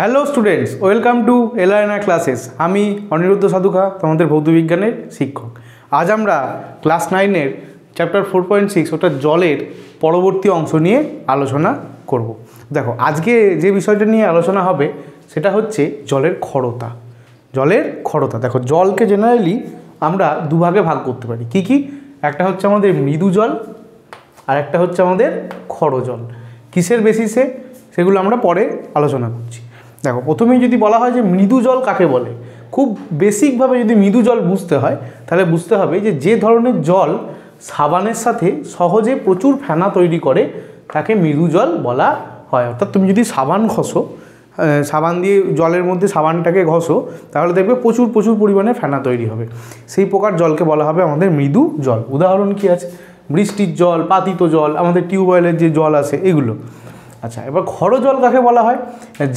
Hello students welcome to এলায়না classes আমি অনিরুদ্ধ সাধুকা তোমাদের ভৌতবিজ্ঞানের শিক্ষক আজ আমরা ক্লাস নাইনের চ্যাপ্টার ফোর পয়েন্ট সিক্স ওটা জলের পরবর্তী অংশ নিয়ে আলোচনা করব। দেখো আজকে যে বিষয়টা নিয়ে আলোচনা হবে সেটা হচ্ছে জলের খরতা জলের খরতা দেখো জলকে জেনারেলি আমরা দুভাগে ভাগ করতে পারি কি কি একটা হচ্ছে আমাদের মৃদু জল আর একটা হচ্ছে আমাদের খরজল কিসের বেসিসে সেগুলো আমরা পরে আলোচনা করছি দেখো প্রথমেই যদি বলা হয় যে মৃদু জল কাকে বলে খুব বেসিকভাবে যদি মৃদু জল বুঝতে হয় তাহলে বুঝতে হবে যে যে ধরনের জল সাবানের সাথে সহজে প্রচুর ফেনা তৈরি করে তাকে মৃদু জল বলা হয় অর্থাৎ তুমি যদি সাবান ঘষো সাবান দিয়ে জলের মধ্যে সাবানটাকে ঘষো তাহলে দেখবে প্রচুর প্রচুর পরিমাণে ফেনা তৈরি হবে সেই প্রকার জলকে বলা হবে আমাদের মৃদু জল উদাহরণ কি আছে বৃষ্টির জল পাতিত জল আমাদের টিউবওয়েলের যে জল আছে এগুলো আচ্ছা এবার ঘর জল কাকে বলা হয়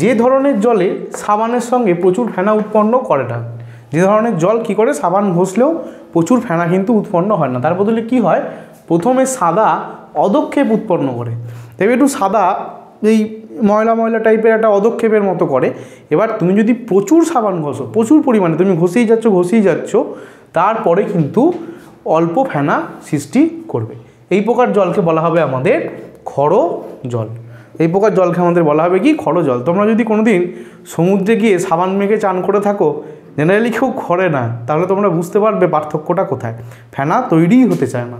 যে ধরনের জলে সাবানের সঙ্গে প্রচুর ফেনা উৎপন্ন করে না যে ধরনের জল কি করে সাবান ঘষলেও প্রচুর ফেনা কিন্তু উৎপন্ন হয় না তার বদলে কি হয় প্রথমে সাদা অদক্ষেপ উৎপন্ন করে তবে একটু সাদা এই ময়লা ময়লা টাইপের একটা অদক্ষেপের মতো করে এবার তুমি যদি প্রচুর সাবান ঘষো প্রচুর পরিমাণে তুমি ঘষেই যাচ্ছ ঘষেই যাচ্ছ তারপরে কিন্তু অল্প ফেনা সৃষ্টি করবে এই প্রকার জলকে বলা হবে আমাদের খড় জল এই প্রকার জলকে আমাদের বলা হবে কি খড় জল তোমরা যদি কোনো দিন সমুদ্রে গিয়ে সাবান মেঘে চান করে থাকো জেনারেলি কেউ খরে না তাহলে তোমরা বুঝতে পারবে পার্থক্যটা কোথায় ফেনা তৈরিই হতে চায় না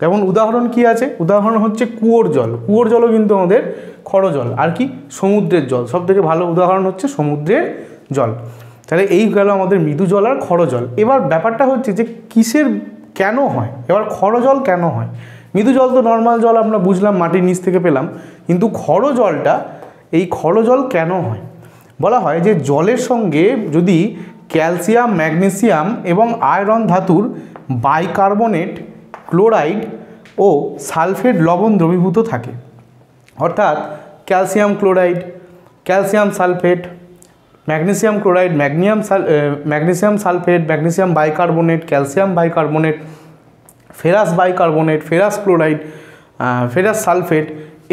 যেমন উদাহরণ কি আছে উদাহরণ হচ্ছে কুয়োর জল কুয়োর জলও কিন্তু আমাদের খড় জল আর কি সমুদ্রের জল সব থেকে ভালো উদাহরণ হচ্ছে সমুদ্রের জল তাহলে এই গেল আমাদের মৃদু জল আর খড় জল এবার ব্যাপারটা হচ্ছে যে কিসের কেন হয় এবার খড় জল কেন হয় মৃদু জল তো নর্মাল জল আমরা বুঝলাম মাটির নিচ থেকে পেলাম কিন্তু খড়ো জলটা এই খড়ো জল কেন হয় বলা হয় যে জলের সঙ্গে যদি ক্যালসিয়াম ম্যাগনেসিয়াম এবং আয়রন ধাতুর বাইকার্বনেট ক্লোরাইড ও সালফেট লবণ দ্রবীভূত থাকে অর্থাৎ calcium chloride calcium sulphate magnesium chloride magnesium সাল magnesium sulphate magnesium bicarbonate calcium bicarbonate ferrous bicarbonate ferrous chloride ferrous sulphate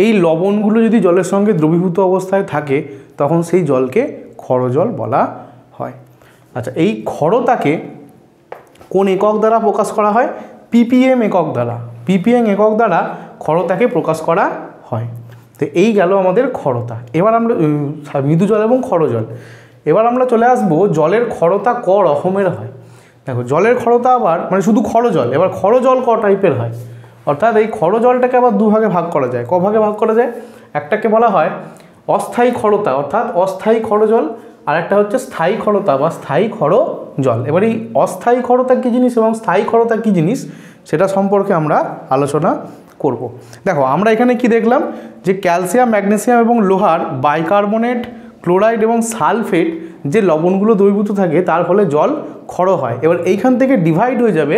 এই লবণগুলো যদি জলের সঙ্গে দ্রবীভূত অবস্থায় থাকে তখন সেই জলকে খরজল বলা হয় আচ্ছা এই খরতাকে কোন একক দ্বারা প্রকাশ করা হয় পিপিএম একক দ্বারা পিপিএম একক দ্বারা খরতাকে প্রকাশ করা হয় তো এই গেল আমাদের খরতা এবার আমরা মৃদু জল এবং খরজল এবার আমরা চলে আসব জলের খরতা ক রকমের হয় দেখো জলের খরতা আবার মানে শুধু খড় জল এবার খড় জল ক টাইপের হয় অর্থাৎ এই খড় জলটাকে আবার দুভাগে ভাগ করা যায় ক ভাগে ভাগ করা যায় একটাকে বলা হয় অস্থায়ী খরতা অর্থাৎ অস্থায়ী খরজল আর একটা হচ্ছে স্থায়ী খরতা বা স্থায়ী খর জল এবার এই অস্থায়ী খরতা কী জিনিস এবং স্থায়ী খরতা কী জিনিস সেটা সম্পর্কে আমরা আলোচনা করব। দেখো আমরা এখানে কি দেখলাম যে ক্যালসিয়াম ম্যাগনেসিয়াম এবং লোহার বাইকার্বনেট ক্লোরাইড এবং সালফেট যে লবণগুলো দ্রবীভূত থাকে তার ফলে জল খড়ো হয় এবার এইখান থেকে ডিভাইড হয়ে যাবে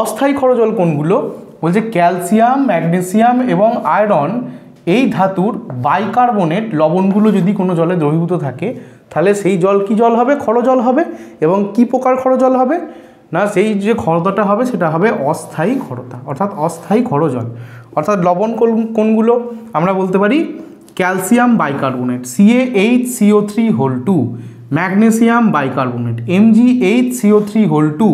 অস্থায়ী খড়ো জল কোনগুলো বলছে ক্যালসিয়াম ম্যাগনেসিয়াম এবং আয়রন এই ধাতুর বাইকার্বনেট লবণগুলো যদি কোনো জলে দ্রবীভূত থাকে তাহলে সেই জল কি জল হবে খড়ো জল হবে এবং কি প্রকার খড়ো জল হবে না সেই যে খরতাটা হবে সেটা হবে অস্থায়ী খরতা অর্থাৎ অস্থায়ী জল অর্থাৎ লবণ কোন কোনগুলো আমরা বলতে পারি calcium bicarbonate CA H CO three whole two magnesium bicarbonate G H CO three whole two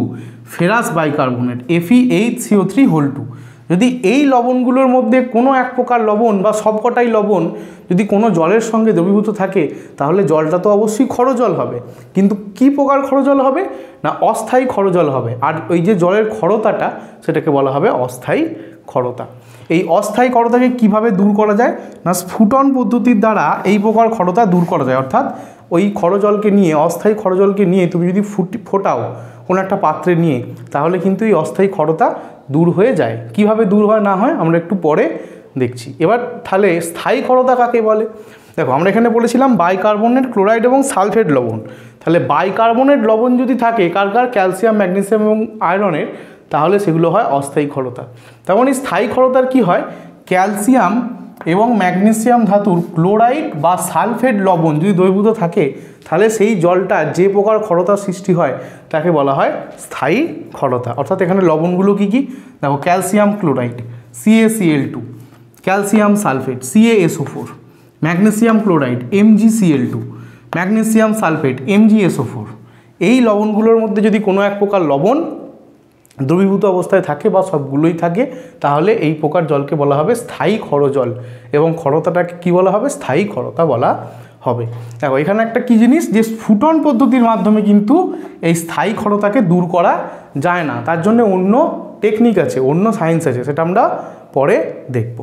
ferrous bicarbonate FE H CO three whole two যদি এই লবণগুলোর মধ্যে কোনো এক প্রকার লবণ বা সবকটাই লবণ যদি কোনো জলের সঙ্গে দ্রবীভূত থাকে তাহলে জলটা তো অবশ্যই খরজল হবে কিন্তু কি প্রকার খরজল হবে না অস্থায়ী খরজল হবে আর ওই যে জলের খরতাটা সেটাকে বলা হবে অস্থায়ী খরতা এই অস্থায়ী খরতাকে কিভাবে দূর করা যায় না স্ফুটন পদ্ধতির দ্বারা এই প্রকার খরতা দূর করা যায় অর্থাৎ ওই খরজলকে নিয়ে অস্থায়ী খরজলকে নিয়ে তুমি যদি ফুটি ফোটাও কোনো একটা পাত্রে নিয়ে তাহলে কিন্তু এই অস্থায়ী খরতা দূর হয়ে যায় কিভাবে দূর হয় না হয় আমরা একটু পরে দেখছি এবার তাহলে স্থায়ী খরতা কাকে বলে দেখো আমরা এখানে বলেছিলাম বাইকার্বনেট ক্লোরাইড এবং সালফেট লবণ তাহলে বাইকার্বনেট লবণ যদি থাকে কার কার ক্যালসিয়াম ম্যাগনেসিয়াম এবং আয়রনের তাহলে সেগুলো হয় অস্থায়ী খরতা এই মানে স্থায়ী খরতার কি হয় ক্যালসিয়াম এবং ম্যাগনেসিয়াম ধাতুর ক্লোরাইড বা সালফেট লবণ যদি দ্রবীভূত থাকে তাহলে সেই জলটা যে প্রকার ক্ষরতার সৃষ্টি হয় তাকে বলা হয় স্থায়ী ক্ষরতা অর্থাৎ এখানে লবণগুলো কি কি দেখো calcium chloride CACL two calcium sulphate CASO four magnesium chloride MGCL two magnesium sulphate MGSO four এই লবণগুলোর মধ্যে যদি কোনো এক প্রকার লবণ দ্রবীভূত অবস্থায় থাকে বা সবগুলোই থাকে তাহলে এই প্রকার জলকে বলা হবে স্থায়ী জল এবং খরতাটাকে কি বলা হবে স্থায়ী খরতা বলা হবে দেখো এখানে একটা কি জিনিস যে স্ফুটন পদ্ধতির মাধ্যমে কিন্তু এই স্থায়ী খরতাকে দূর করা যায় না তার জন্য অন্য টেকনিক আছে অন্য সায়েন্স আছে সেটা আমরা পরে দেখব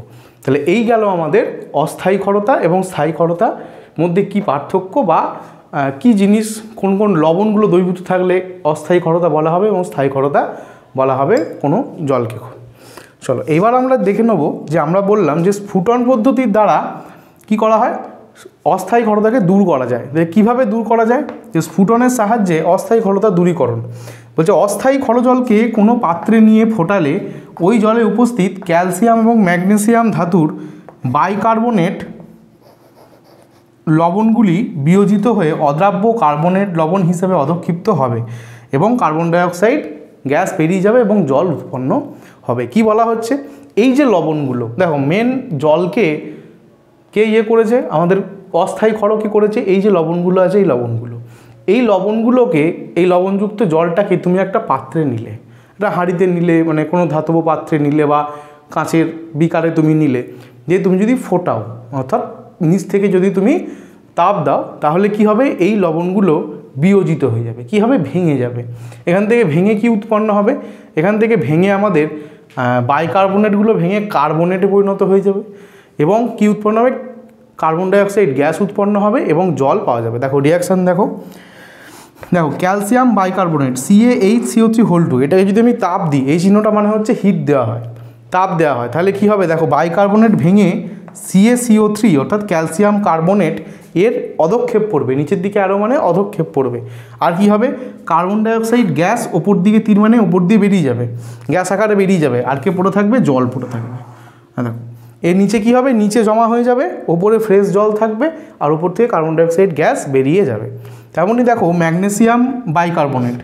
তাহলে এই গেল আমাদের অস্থায়ী খরতা এবং স্থায়ী খরতা মধ্যে কি পার্থক্য বা কি জিনিস কোন কোন লবণগুলো দৈবুত থাকলে অস্থায়ী খরতা বলা হবে এবং স্থায়ী খরতা বলা হবে কোনো জলকে চলো এইবার আমরা দেখে নেব যে আমরা বললাম যে স্ফুটন পদ্ধতির দ্বারা কি করা হয় অস্থায়ী ঘটতাকে দূর করা যায় যে কীভাবে দূর করা যায় যে স্ফুটনের সাহায্যে অস্থায়ী ঘটতা দূরীকরণ বলছে অস্থায়ী খরজলকে কোনো পাত্রে নিয়ে ফোটালে ওই জলে উপস্থিত ক্যালসিয়াম এবং ম্যাগনেসিয়াম ধাতুর বাইকার্বনেট লবণগুলি বিয়োজিত হয়ে অদ্রাব্য কার্বনেট লবণ হিসেবে অধক্ষিপ্ত হবে এবং কার্বন ডাইঅক্সাইড গ্যাস বেরিয়ে যাবে এবং জল উৎপন্ন হবে কি বলা হচ্ছে এই যে লবণগুলো দেখো মেন জলকে কে ইয়ে করেছে আমাদের অস্থায়ী খড়কে করেছে এই যে লবণগুলো আছে এই লবণগুলো এই লবণগুলোকে এই লবণযুক্ত জলটাকে তুমি একটা পাত্রে নিলে একটা হাঁড়িতে নিলে মানে কোনো ধাতব পাত্রে নিলে বা কাঁচের বিকারে তুমি নিলে যে তুমি যদি ফোটাও অর্থাৎ নিচ থেকে যদি তুমি তাপ দাও তাহলে কি হবে এই লবণগুলো বিয়োজিত হয়ে যাবে কি হবে ভেঙে যাবে এখান থেকে ভেঙে কি উৎপন্ন হবে এখান থেকে ভেঙে আমাদের বাইকার্বনেটগুলো ভেঙে কার্বনেটে পরিণত হয়ে যাবে এবং কি উৎপন্ন হবে কার্বন ডাইঅক্সাইড গ্যাস উৎপন্ন হবে এবং জল পাওয়া যাবে দেখো রিয়াকশান দেখো দেখো calcium bicarbonate CA H CO three whole two এটাকে যদি আমি তাপ দিই এই চিহ্নটা মানে হচ্ছে হিট দেওয়া হয় তাপ দেওয়া হয় তাহলে কি হবে দেখো বাইকার্বনেট ভেঙে সিএসিও থ্রি অর্থাৎ ক্যালসিয়াম কার্বনেট এর অধক্ষেপ পড়বে নিচের দিকে আরও মানে অধক্ষেপ পড়বে আর কি হবে কার্বন ডাইঅক্সাইড গ্যাস ওপর দিকে তীর মানে ওপর দিয়ে বেরিয়ে যাবে গ্যাস আকারে বেরিয়ে যাবে আর কে পড়ে থাকবে জল পড়ে থাকবে হ্যাঁ এর নিচে কি হবে নিচে জমা হয়ে যাবে ওপরে ফ্রেশ জল থাকবে আর ওপর থেকে কার্বন ডাইঅক্সাইড গ্যাস বেরিয়ে যাবে তেমনই দেখো magnesium bicarbonate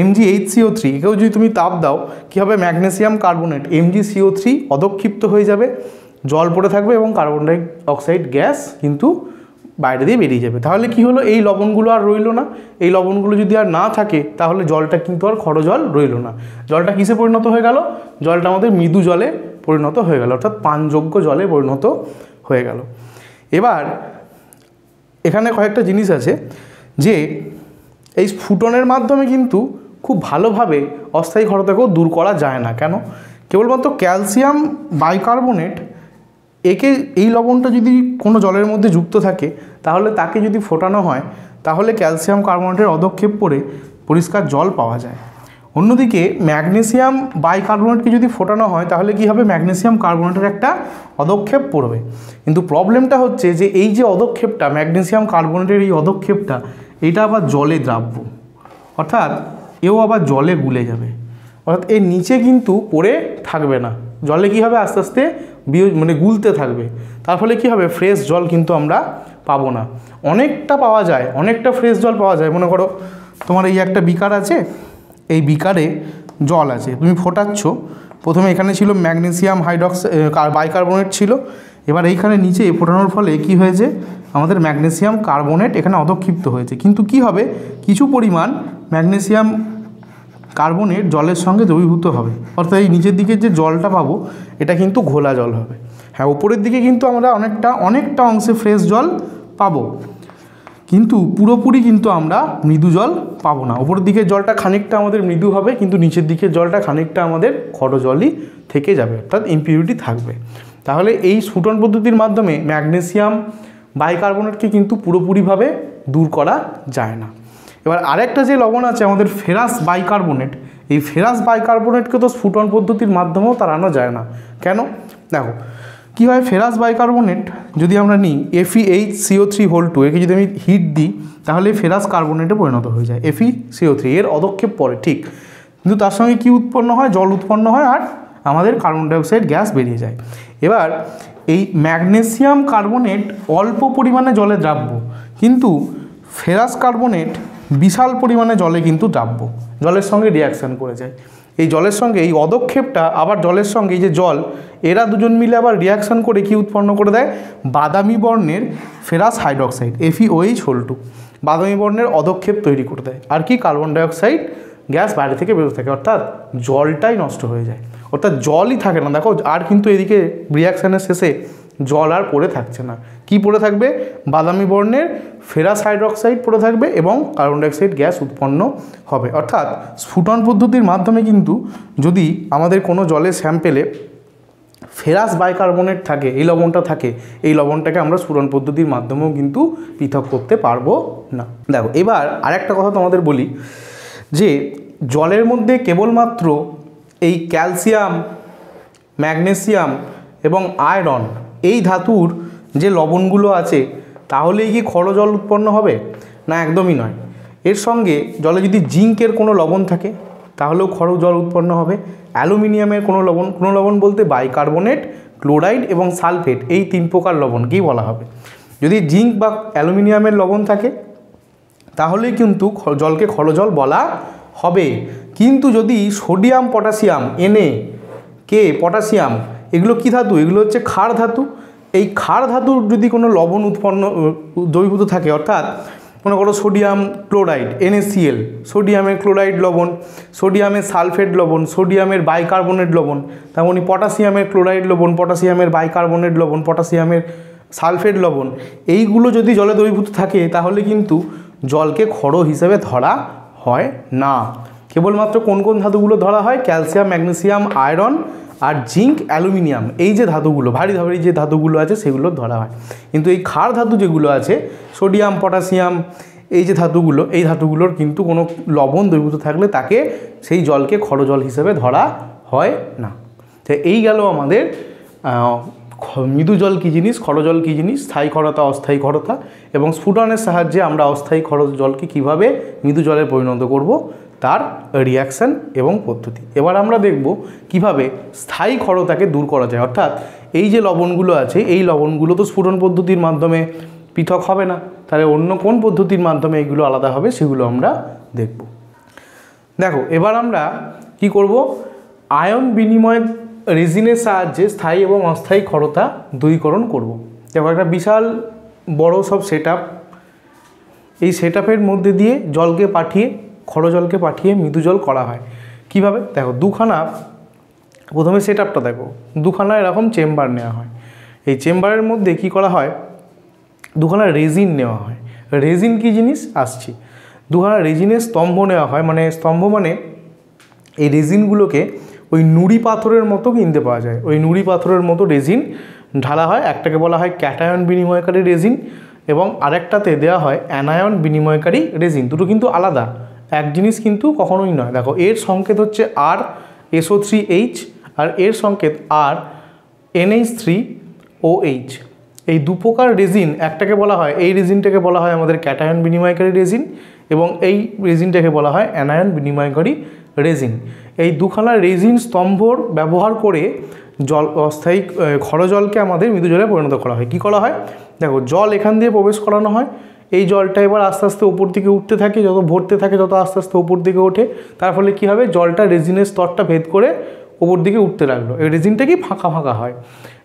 MG H CO three একেও যদি তুমি তাপ দাও কী হবে magnesium carbonate MG CO three অধক্ষিপ্ত হয়ে যাবে জল পড়ে থাকবে এবং কার্বন ডাই অক্সাইড গ্যাস কিন্তু বাইরে দিয়ে বেরিয়ে যাবে তাহলে কি হলো এই লবণগুলো আর রইল না এই লবণগুলো যদি আর না থাকে তাহলে জলটা কিন্তু আর খড় জল রইল না জলটা কিসে পরিণত হয়ে গেল জলটা আমাদের মৃদু জলে পরিণত হয়ে গেল অর্থাৎ পানযোগ্য জলে পরিণত হয়ে গেল এবার এখানে কয়েকটা জিনিস আছে যে এই স্ফুটনের মাধ্যমে কিন্তু খুব ভালোভাবে অস্থায়ী ক্ষরতাকেও দূর করা যায় না কেন কেবলমাত্র ক্যালসিয়াম বাইকার্বনেট একে এই লবণটা যদি কোনো জলের মধ্যে যুক্ত থাকে তাহলে তাকে যদি ফোটানো হয় তাহলে ক্যালসিয়াম কার্বনেটের অদক্ষেপ পরে পরিষ্কার জল পাওয়া যায় অন্যদিকে ম্যাগনেসিয়াম বাইকার্বনেটকে যদি ফোটানো হয় তাহলে কি হবে ম্যাগনেসিয়াম কার্বনেটের একটা অদক্ষেপ পড়বে কিন্তু প্রবলেমটা হচ্ছে যে এই যে অদক্ষেপটা ম্যাগনেসিয়াম কার্বনেটের এই অদক্ষেপটা এটা আবার জলে দ্রাব্য অর্থাৎ এও আবার জলে গুলে যাবে অর্থাৎ এর নিচে কিন্তু পড়ে থাকবে না জলে কি হবে আস্তে আস্তে মানে গুলতে থাকবে তার ফলে কী হবে ফ্রেশ জল কিন্তু আমরা পাবো না অনেকটা পাওয়া যায় অনেকটা ফ্রেশ জল পাওয়া যায় মনে করো তোমার এই একটা বিকার আছে এই বিকারে জল আছে তুমি ফোটাচ্ছ প্রথমে এখানে ছিল ম্যাগনেসিয়াম হাইড্রক্স বাইকার্বনেট ছিল এবার এইখানে নিচে ফোটানোর ফলে কি হয়েছে আমাদের ম্যাগনেসিয়াম কার্বনেট এখানে অধক্ষিপ্ত হয়েছে কিন্তু কি হবে কিছু পরিমাণ ম্যাগনেসিয়াম কার্বনের জলের সঙ্গে দ্রবীভূত হবে অর্থাৎ এই নিচের দিকে যে জলটা পাবো এটা কিন্তু ঘোলা জল হবে হ্যাঁ ওপরের দিকে কিন্তু আমরা অনেকটা অনেকটা অংশে ফ্রেশ জল পাবো কিন্তু পুরোপুরি কিন্তু আমরা মৃদু জল পাবো না ওপরের দিকের জলটা খানিকটা আমাদের মৃদু হবে কিন্তু নিচের দিকের জলটা খানিকটা আমাদের খড় জলই থেকে যাবে অর্থাৎ ইম্পিউরিটি থাকবে তাহলে এই স্ফুটন পদ্ধতির মাধ্যমে ম্যাগনেসিয়াম বাইকার্বনেটকে কিন্তু পুরোপুরিভাবে দূর করা যায় না এবার আরেকটা যে লবণ আছে আমাদের ফেরাস বাইকার্বনেট এই ফেরাস বাইকার্বনেটকে তো স্ফুটন পদ্ধতির মাধ্যমেও তাড়ানো যায় না কেন দেখো কী হয় ফেরাস বাইকার্বনেট যদি আমরা নিই FE H CO three whole two একে যদি আমি হিট দিই তাহলে ফেরাস কার্বনেটে পরিণত হয়ে যায় এফি সিও থ্রি এর অদক্ষেপ পরে ঠিক কিন্তু তার সঙ্গে কি উৎপন্ন হয় জল উৎপন্ন হয় আর আমাদের কার্বন ডাইঅক্সাইড গ্যাস বেরিয়ে যায় এবার এই ম্যাগনেসিয়াম কার্বনেট অল্প পরিমাণে জলে দ্রাব্য কিন্তু ফেরাস কার্বনেট বিশাল পরিমাণে জলে কিন্তু দ্রাব্য জলের সঙ্গে রিয়াকশান করে যায় এই জলের সঙ্গে এই অদক্ষেপটা আবার জলের সঙ্গে এই যে জল এরা দুজন মিলে আবার রিয়াকশান করে কি উৎপন্ন করে দেয় বাদামি বর্ণের ferrous hydroxide FEOH whole two বাদামি বর্ণের অদক্ষেপ তৈরি করে দেয় আর কি কার্বন ডাইঅক্সাইড গ্যাস বাইরে থেকে বেরোতে থাকে অর্থাৎ জলটাই নষ্ট হয়ে যায় অর্থাৎ জলই থাকে না দেখো আর কিন্তু এদিকে রিয়াকশানের শেষে জল আর পড়ে থাকছে না কি পড়ে থাকবে বাদামি বর্ণের ফেরাস হাইড্রক্সাইড পড়ে থাকবে এবং কার্বন ডাইঅক্সাইড গ্যাস উৎপন্ন হবে অর্থাৎ স্ফুটন পদ্ধতির মাধ্যমে কিন্তু যদি আমাদের কোনো জলের স্যাম্পেলে ফেরাস বাইকার্বনেট থাকে এই লবণটা থাকে এই লবণটাকে আমরা স্ফুরণ পদ্ধতির মাধ্যমেও কিন্তু পৃথক করতে পারবো না দেখো এবার আরেকটা কথা তোমাদের বলি যে জলের মধ্যে কেবলমাত্র এই ক্যালসিয়াম ম্যাগনেসিয়াম এবং আয়রন এই ধাতুর যে লবণগুলো আছে তাহলেই কি খড় জল উৎপন্ন হবে না একদমই নয় এর সঙ্গে জলে যদি জিঙ্কের কোনো লবণ থাকে তাহলেও খড় জল উৎপন্ন হবে অ্যালুমিনিয়ামের কোনো লবণ কোনো লবণ বলতে বাইকার্বনেট ক্লোরাইড এবং সালফেট এই তিন প্রকার লবণকেই বলা হবে যদি জিঙ্ক বা অ্যালুমিনিয়ামের লবণ থাকে তাহলে কিন্তু জলকে খরজল বলা হবে কিন্তু যদি সোডিয়াম পটাশিয়াম এনে কে পটাশিয়াম এগুলো কী ধাতু এগুলো হচ্ছে খাড় ধাতু এই ক্ষার ধাতুর যদি কোনো লবণ উৎপন্ন দ্রবীভূত থাকে অর্থাৎ মনে করো সোডিয়াম ক্লোরাইড এনএসিএল সোডিয়ামের ক্লোরাইড লবণ সোডিয়ামের সালফেট লবণ সোডিয়ামের বাইকার্বনেট লবণ তেমনই মানে পটাশিয়ামের ক্লোরাইড লবণ পটাশিয়ামের বাইকার্বনেট লবণ পটাশিয়ামের সালফেট লবণ এইগুলো যদি জলে দ্রবীভূত থাকে তাহলে কিন্তু জলকে খড় হিসেবে ধরা হয় না কেবলমাত্র কোন কোন ধাতুগুলো ধরা হয় ক্যালসিয়াম ম্যাগনেসিয়াম আয়রন আর জিঙ্ক অ্যালুমিনিয়াম এই যে ধাতুগুলো ভারী ভারী যে ধাতুগুলো আছে সেগুলো ধরা হয় কিন্তু এই খাড় ধাতু যেগুলো আছে সোডিয়াম পটাশিয়াম এই যে ধাতুগুলো এই ধাতুগুলোর কিন্তু কোনো লবণ দ্রবীভূত থাকলে তাকে সেই জলকে খরজল হিসেবে ধরা হয় না তো এই গেল আমাদের মৃদু জল কী জিনিস খরজল কী জিনিস স্থায়ী খরতা অস্থায়ী খরতা এবং স্ফুটনের সাহায্যে আমরা অস্থায়ী খরচ জলকে কীভাবে মৃদু জলে পরিণত করব তার রিয়াকশান এবং পদ্ধতি এবার আমরা দেখব কিভাবে স্থায়ী ক্ষরতাকে দূর করা যায় অর্থাৎ এই যে লবণগুলো আছে এই লবণগুলো তো স্ফুটন পদ্ধতির মাধ্যমে পৃথক হবে না তাহলে অন্য কোন পদ্ধতির মাধ্যমে এগুলো আলাদা হবে সেগুলো আমরা দেখব দেখো এবার আমরা কি করব আয়ন বিনিময় রেজিনের সাহায্যে স্থায়ী এবং অস্থায়ী ক্ষরতা দূরীকরণ করব। দেখো একটা বিশাল বড় সব সেট এই সেট মধ্যে দিয়ে জলকে পাঠিয়ে খড় জলকে পাঠিয়ে মৃদু জল করা হয় কিভাবে দেখো দুখানা প্রথমে সেট আপটা দেখো দুখানা এরকম চেম্বার নেওয়া হয় এই চেম্বারের মধ্যে কি করা হয় দুখানা রেজিন নেওয়া হয় রেজিন কি জিনিস আসছি দুখানা রেজিনের স্তম্ভ নেওয়া হয় মানে স্তম্ভ মানে এই রেজিনগুলোকে ওই নুড়ি পাথরের মতো কিনতে পাওয়া যায় ওই নুড়ি পাথরের মতো রেজিন ঢালা হয় একটাকে বলা হয় ক্যাটায়ন বিনিময়কারী রেজিন এবং আরেকটাতে দেওয়া হয় অ্যানায়ন বিনিময়কারী রেজিন দুটো কিন্তু আলাদা এক জিনিস কিন্তু কখনোই নয় দেখো এর সংকেত হচ্ছে আর এসও থ্রি এইচ আর এর সংকেত R NH three O H এই দু প্রকার রেজিন একটাকে বলা হয় এই রেজিনটাকে বলা হয় আমাদের ক্যাটায়ন বিনিময়কারী রেজিন এবং এই রেজিনটাকে বলা হয় অ্যানায়ন বিনিময়কারী রেজিন এই দুখানা রেজিন স্তম্ভর ব্যবহার করে জল অস্থায়ী খরজলকে আমাদের মৃদু জলে পরিণত করা হয় কি করা হয় দেখো জল এখান দিয়ে প্রবেশ করানো হয় এই জলটা এবার আস্তে আস্তে ওপর দিকে উঠতে থাকে যত ভরতে থাকে তত আস্তে আস্তে ওপর দিকে ওঠে তার ফলে কী হবে জলটা রেজিনের স্তরটা ভেদ করে ওপর দিকে উঠতে লাগলো এই রেজিনটা কি ফাঁকা ফাঁকা হয়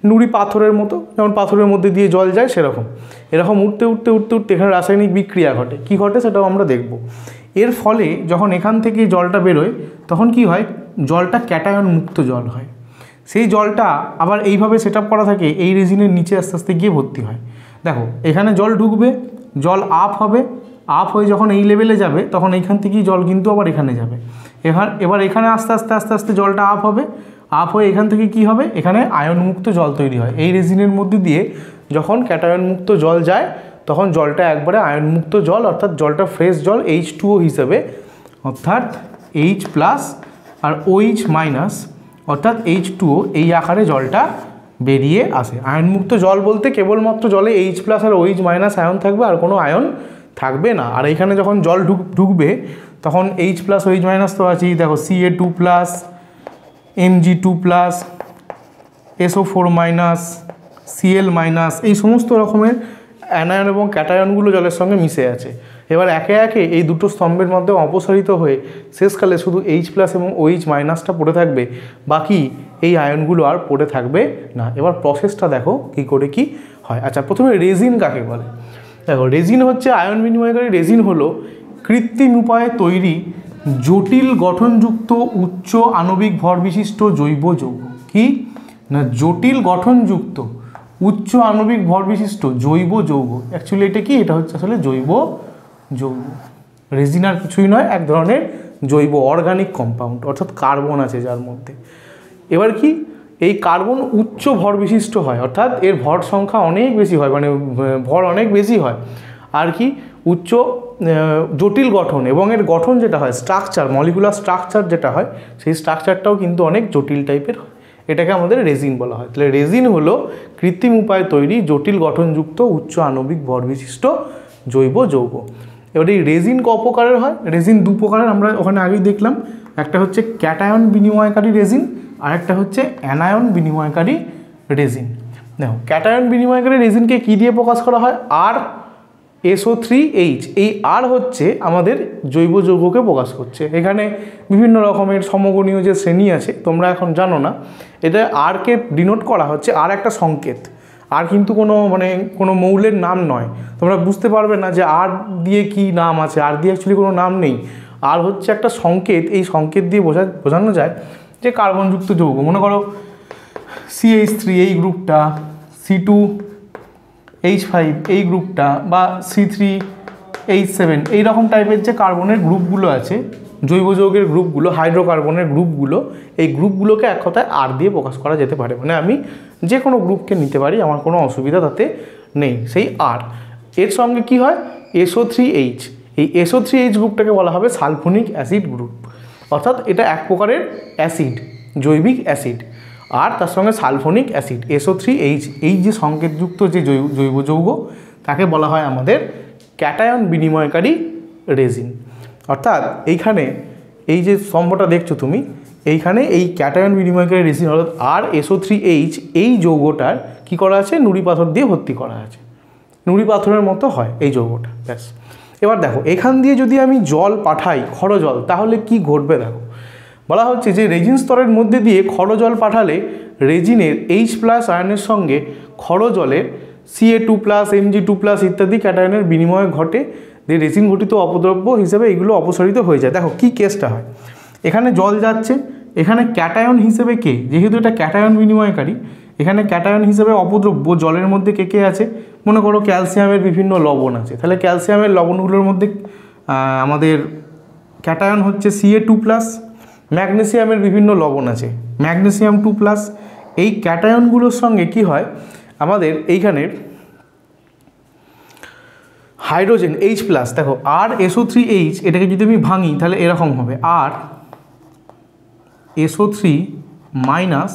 নুড়ি পাথরের মতো যেমন পাথরের মধ্যে দিয়ে জল যায় সেরকম এরকম উঠতে উঠতে উঠতে উঠতে এখানে রাসায়নিক বিক্রিয়া ঘটে কি ঘটে সেটাও আমরা দেখব এর ফলে যখন এখান থেকে জলটা বেরোয় তখন কি হয় জলটা ক্যাটায়ন মুক্ত জল হয় সেই জলটা আবার এইভাবে সেট করা থাকে এই রেজিনের নিচে আস্তে আস্তে গিয়ে ভর্তি হয় দেখো এখানে জল ঢুকবে জল আপ হবে আপ হয়ে যখন এই লেভেলে যাবে তখন এইখান থেকেই জল কিন্তু আবার এখানে যাবে এখান এবার এখানে আস্তে আস্তে আস্তে আস্তে জলটা আপ হবে আপ হয়ে এখান থেকে কি হবে এখানে আয়নমুক্ত জল তৈরি হয় এই রেজিনের মধ্যে দিয়ে যখন ক্যাটায়নমুক্ত জল যায় তখন জলটা একবারে আয়নমুক্ত জল অর্থাৎ জলটা ফ্রেশ জল এইচ টুও হিসেবে অর্থাৎ এইচ প্লাস আর ওইচ মাইনাস অর্থাৎ এইচ টুও এই আকারে জলটা বেরিয়ে আসে আয়নমুক্ত জল বলতে কেবলমাত্র জলে এইচ প্লাস আর ওইচ মাইনাস আয়ন থাকবে আর কোনো আয়ন থাকবে না আর এখানে যখন জল ঢুক ঢুকবে তখন এইচ প্লাস ওইচ মাইনাস তো আছেই দেখো C A two plus MG two plus SO four minus CL minus এই সমস্ত রকমের অ্যানায়ন এবং ক্যাটায়নগুলো জলের সঙ্গে মিশে আছে এবার একে একে এই দুটো স্তম্ভের মধ্যে অপসারিত হয়ে শেষকালে শুধু এইচ প্লাস এবং ওইচ OH মাইনাসটা পড়ে থাকবে বাকি এই আয়নগুলো আর পড়ে থাকবে না এবার প্রসেসটা দেখো কি করে কি হয় আচ্ছা প্রথমে রেজিন কাকে বলে দেখো রেজিন হচ্ছে আয়ন বিনিময়কারী রেজিন হলো কৃত্রিম উপায়ে তৈরি জটিল গঠনযুক্ত উচ্চ আণবিক ভর বিশিষ্ট জৈব যৌগ কি না জটিল গঠনযুক্ত উচ্চ আণবিক ভর বিশিষ্ট জৈব যৌগ অ্যাকচুয়ালি এটা কি এটা হচ্ছে আসলে জৈব যৌগ রেজিন আর কিছুই নয় এক ধরনের জৈব অর্গানিক কম্পাউন্ড অর্থাৎ কার্বন আছে যার মধ্যে এবার কি এই কার্বন উচ্চ ভর বিশিষ্ট হয় অর্থাৎ এর ভর সংখ্যা অনেক বেশি হয় মানে ভর অনেক বেশি হয় আর কি উচ্চ জটিল গঠন এবং এর গঠন যেটা হয় স্ট্রাকচার মলিকুলার স্ট্রাকচার যেটা হয় সেই স্ট্রাকচারটাও কিন্তু অনেক জটিল টাইপের হয় এটাকে আমাদের রেজিন বলা হয় তাহলে রেজিন হলো কৃত্রিম উপায়ে তৈরি জটিল গঠনযুক্ত উচ্চ আণবিক ভর বিশিষ্ট জৈব যৌগ এবার এই রেজিন ক প্রকারের হয় রেজিন দু প্রকারের আমরা ওখানে আগেই দেখলাম একটা হচ্ছে ক্যাটায়ন বিনিময়কারী রেজিন আর একটা হচ্ছে অ্যানায়ন বিনিময়কারী রেজিন দেখো ক্যাটায়ন বিনিময়কারী রেজিনকে কী দিয়ে প্রকাশ করা হয় আর এসও থ্রি এইচ এই আর হচ্ছে আমাদের জৈব যৌগকে প্রকাশ করছে এখানে বিভিন্ন রকমের সমগণীয় যে শ্রেণী আছে তোমরা এখন জানো না এটা আরকে ডিনোট করা হচ্ছে আর একটা সংকেত আর কিন্তু কোনো মানে কোনো মৌলের নাম নয় তোমরা বুঝতে পারবে না যে আর দিয়ে কি নাম আছে আর দিয়ে অ্যাকচুয়ালি কোনো নাম নেই আর হচ্ছে একটা সংকেত এই সংকেত দিয়ে বোঝা বোঝানো যায় যে কার্বনযুক্ত যৌগ মনে করো সিএইচ থ্রি এই গ্রুপটা সি টু এইচ ফাইভ এই গ্রুপটা বা সি থ্রি এইচ সেভেন এইরকম টাইপের যে কার্বনের গ্রুপগুলো আছে জৈব যৌগের গ্রুপগুলো হাইড্রোকার্বনের গ্রুপগুলো এই গ্রুপগুলোকে এক কথায় আর দিয়ে প্রকাশ করা যেতে পারে মানে আমি যে কোনো গ্রুপকে নিতে পারি আমার কোনো অসুবিধা তাতে নেই সেই আর এর সঙ্গে কি হয় এসও থ্রি এইচ এই এসও থ্রি এইচ গ্রুপটাকে বলা হবে সালফোনিক অ্যাসিড গ্রুপ অর্থাৎ এটা এক প্রকারের অ্যাসিড জৈবিক অ্যাসিড আর তার সঙ্গে sulphonic acid SO three H এই যে সংকেতযুক্ত যে জৈব যৌগ তাকে বলা হয় আমাদের ক্যাটায়ন বিনিময়কারী রেজিন অর্থাৎ এইখানে এই যে স্তম্ভটা দেখছো তুমি এইখানে এই ক্যাটায়ন বিনিময়কারী রেজিন অর্থাৎ আর এসও থ্রি এইচ এই যৌগটার কি করা আছে নুড়ি পাথর দিয়ে ভর্তি করা আছে নুড়ি পাথরের মতো হয় এই যৌগটা ব্যাস এবার দেখো এখান দিয়ে যদি আমি জল পাঠাই খড় জল তাহলে কি ঘটবে দেখো বলা হচ্ছে যে রেজিন স্তরের মধ্যে দিয়ে খড় জল পাঠালে রেজিনের এইচ প্লাস আয়নের সঙ্গে খড় জলের CA two plus MG two plus ইত্যাদি ক্যাটায়নের বিনিময়ে ঘটে যে রেসিন ঘটিত অপদ্রব্য হিসেবে এগুলো অপসারিত হয়ে যায় দেখো কী কেসটা হয় এখানে জল যাচ্ছে এখানে ক্যাটায়ন হিসেবে কে যেহেতু এটা ক্যাটায়ন বিনিময়কারী এখানে ক্যাটায়ন হিসেবে অপদ্রব্য জলের মধ্যে কে কে আছে মনে করো ক্যালসিয়ামের বিভিন্ন লবণ আছে তাহলে ক্যালসিয়ামের লবণগুলোর মধ্যে আমাদের ক্যাটায়ন হচ্ছে সিএ টু প্লাস ম্যাগনেসিয়ামের বিভিন্ন লবণ আছে ম্যাগনেসিয়াম টু প্লাস এই ক্যাটায়নগুলোর সঙ্গে কি হয় আমাদের এইখানে হাইড্রোজেন এইচ প্লাস দেখো আর এসও থ্রি এইচ এটাকে যদি আমি ভাঙি তাহলে এরকম হবে R SO three minus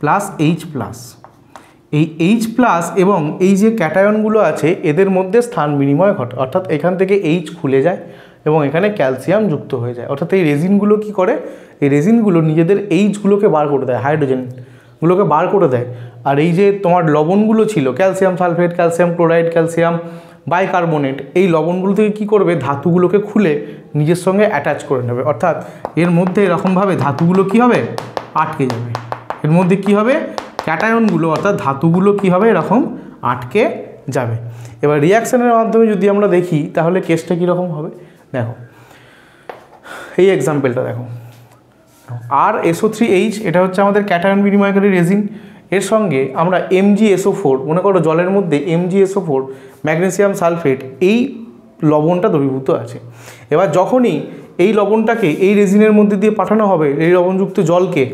plus H plus এই এইচ প্লাস এবং এই যে ক্যাটায়নগুলো আছে এদের মধ্যে স্থান বিনিময় ঘটে অর্থাৎ এখান থেকে এইচ খুলে যায় এবং এখানে ক্যালসিয়াম যুক্ত হয়ে যায় অর্থাৎ এই রেজিনগুলো কি করে এই রেজিনগুলো নিজেদের এইচগুলোকে বার করে দেয় হাইড্রোজেন গুলোকে বার করে দেয় আর এই যে তোমার লবণগুলো ছিল calcium sulphate calcium chloride calcium bicarbonate এই লবণগুলো থেকে কী করবে ধাতুগুলোকে খুলে নিজের সঙ্গে অ্যাটাচ করে নেবে অর্থাৎ এর মধ্যে এরকমভাবে ধাতুগুলো কি হবে আটকে যাবে এর মধ্যে কি হবে ক্যাটায়নগুলো অর্থাৎ ধাতুগুলো কি হবে এরকম আটকে যাবে এবার রিয়াকশানের মাধ্যমে যদি আমরা দেখি তাহলে কেসটা কীরকম হবে দেখো এই এক্সাম্পলটা দেখো আর এসও থ্রি এইচ এটা হচ্ছে আমাদের ক্যাটায়ন বিনিময়কারী রেজিন এর সঙ্গে আমরা এমজি এসও ফোর মনে করো জলের মধ্যে MG SO four magnesium sulphate এই লবণটা দ্রবীভূত আছে এবার যখনই এই লবণটাকে এই রেজিনের মধ্যে দিয়ে পাঠানো হবে এই লবণযুক্ত জলকে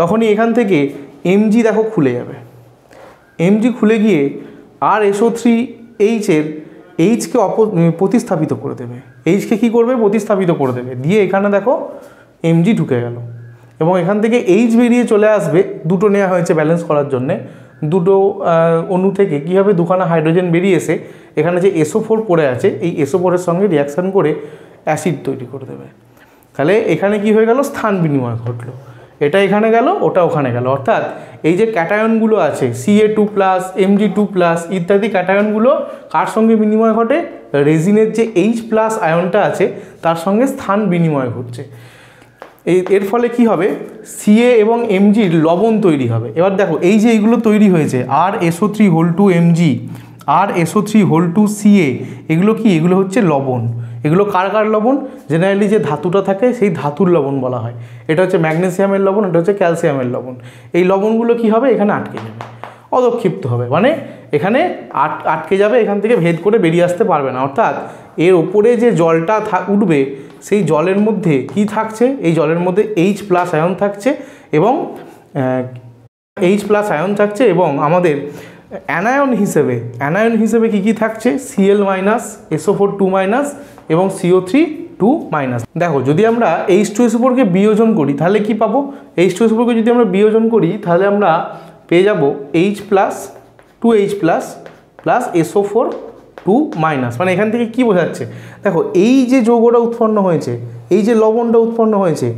তখনই এখান থেকে এমজি দেখো খুলে যাবে এমজি খুলে গিয়ে আর এসও থ্রি এইচের এইচকে অপ প্রতিস্থাপিত করে দেবে এইচকে কি করবে প্রতিস্থাপিত করে দেবে দিয়ে এখানে দেখো এমজি ঢুকে গেল এবং এখান থেকে এইচ বেরিয়ে চলে আসবে দুটো নেওয়া হয়েছে ব্যালেন্স করার জন্যে দুটো অণু থেকে কীভাবে দুখানা হাইড্রোজেন বেরিয়েছে এখানে যে এসো ফোর পড়ে আছে এই এসো ফোরের সঙ্গে রিয়াকশান করে অ্যাসিড তৈরি করে দেবে তাহলে এখানে কি হয়ে গেল স্থান বিনিময় ঘটলো এটা এখানে গেল ওটা ওখানে গেল অর্থাৎ এই যে ক্যাটায়নগুলো আছে CA two plus MG two plus ইত্যাদি ক্যাটায়নগুলো কার সঙ্গে বিনিময় ঘটে রেজিনের যে এইচ প্লাস আয়নটা আছে তার সঙ্গে স্থান বিনিময় ঘটছে এই এর ফলে কি হবে সিএ এবং এমজির লবণ তৈরি হবে এবার দেখো এই যে এইগুলো তৈরি হয়েছে R SO three whole two MG R SO three whole two CA এগুলো কি এগুলো হচ্ছে লবণ এগুলো কার কার লবণ জেনারেলি যে ধাতুটা থাকে সেই ধাতুর লবণ বলা হয় এটা হচ্ছে ম্যাগনেসিয়ামের লবণ এটা হচ্ছে ক্যালসিয়ামের লবণ এই লবণগুলো কি হবে এখানে আটকে যাবে অদক্ষিপ্ত হবে মানে এখানে আটকে যাবে এখান থেকে ভেদ করে বেরিয়ে আসতে পারবে না অর্থাৎ এর ওপরে যে জলটা উঠবে সেই জলের মধ্যে কি থাকছে এই জলের মধ্যে এইচ প্লাস আয়ন থাকছে এবং এইচ প্লাস আয়ন থাকছে এবং আমাদের অ্যানায়ন হিসেবে অ্যানায়ন হিসেবে কি কি থাকছে CL minus SO four two minus এবং সিও থ্রি টু মাইনাস দেখো যদি আমরা এইচ টু এস ফোরকে বিয়োজন করি তাহলে কি পাবো এইচ টু এস ফোরকে যদি আমরা বিয়োজন করি তাহলে আমরা পেয়ে যাব H plus two H plus plus SO four two minus মানে এখান থেকে কি বোঝাচ্ছে দেখো এই যে যৌগটা উৎপন্ন হয়েছে এই যে লবণটা উৎপন্ন হয়েছে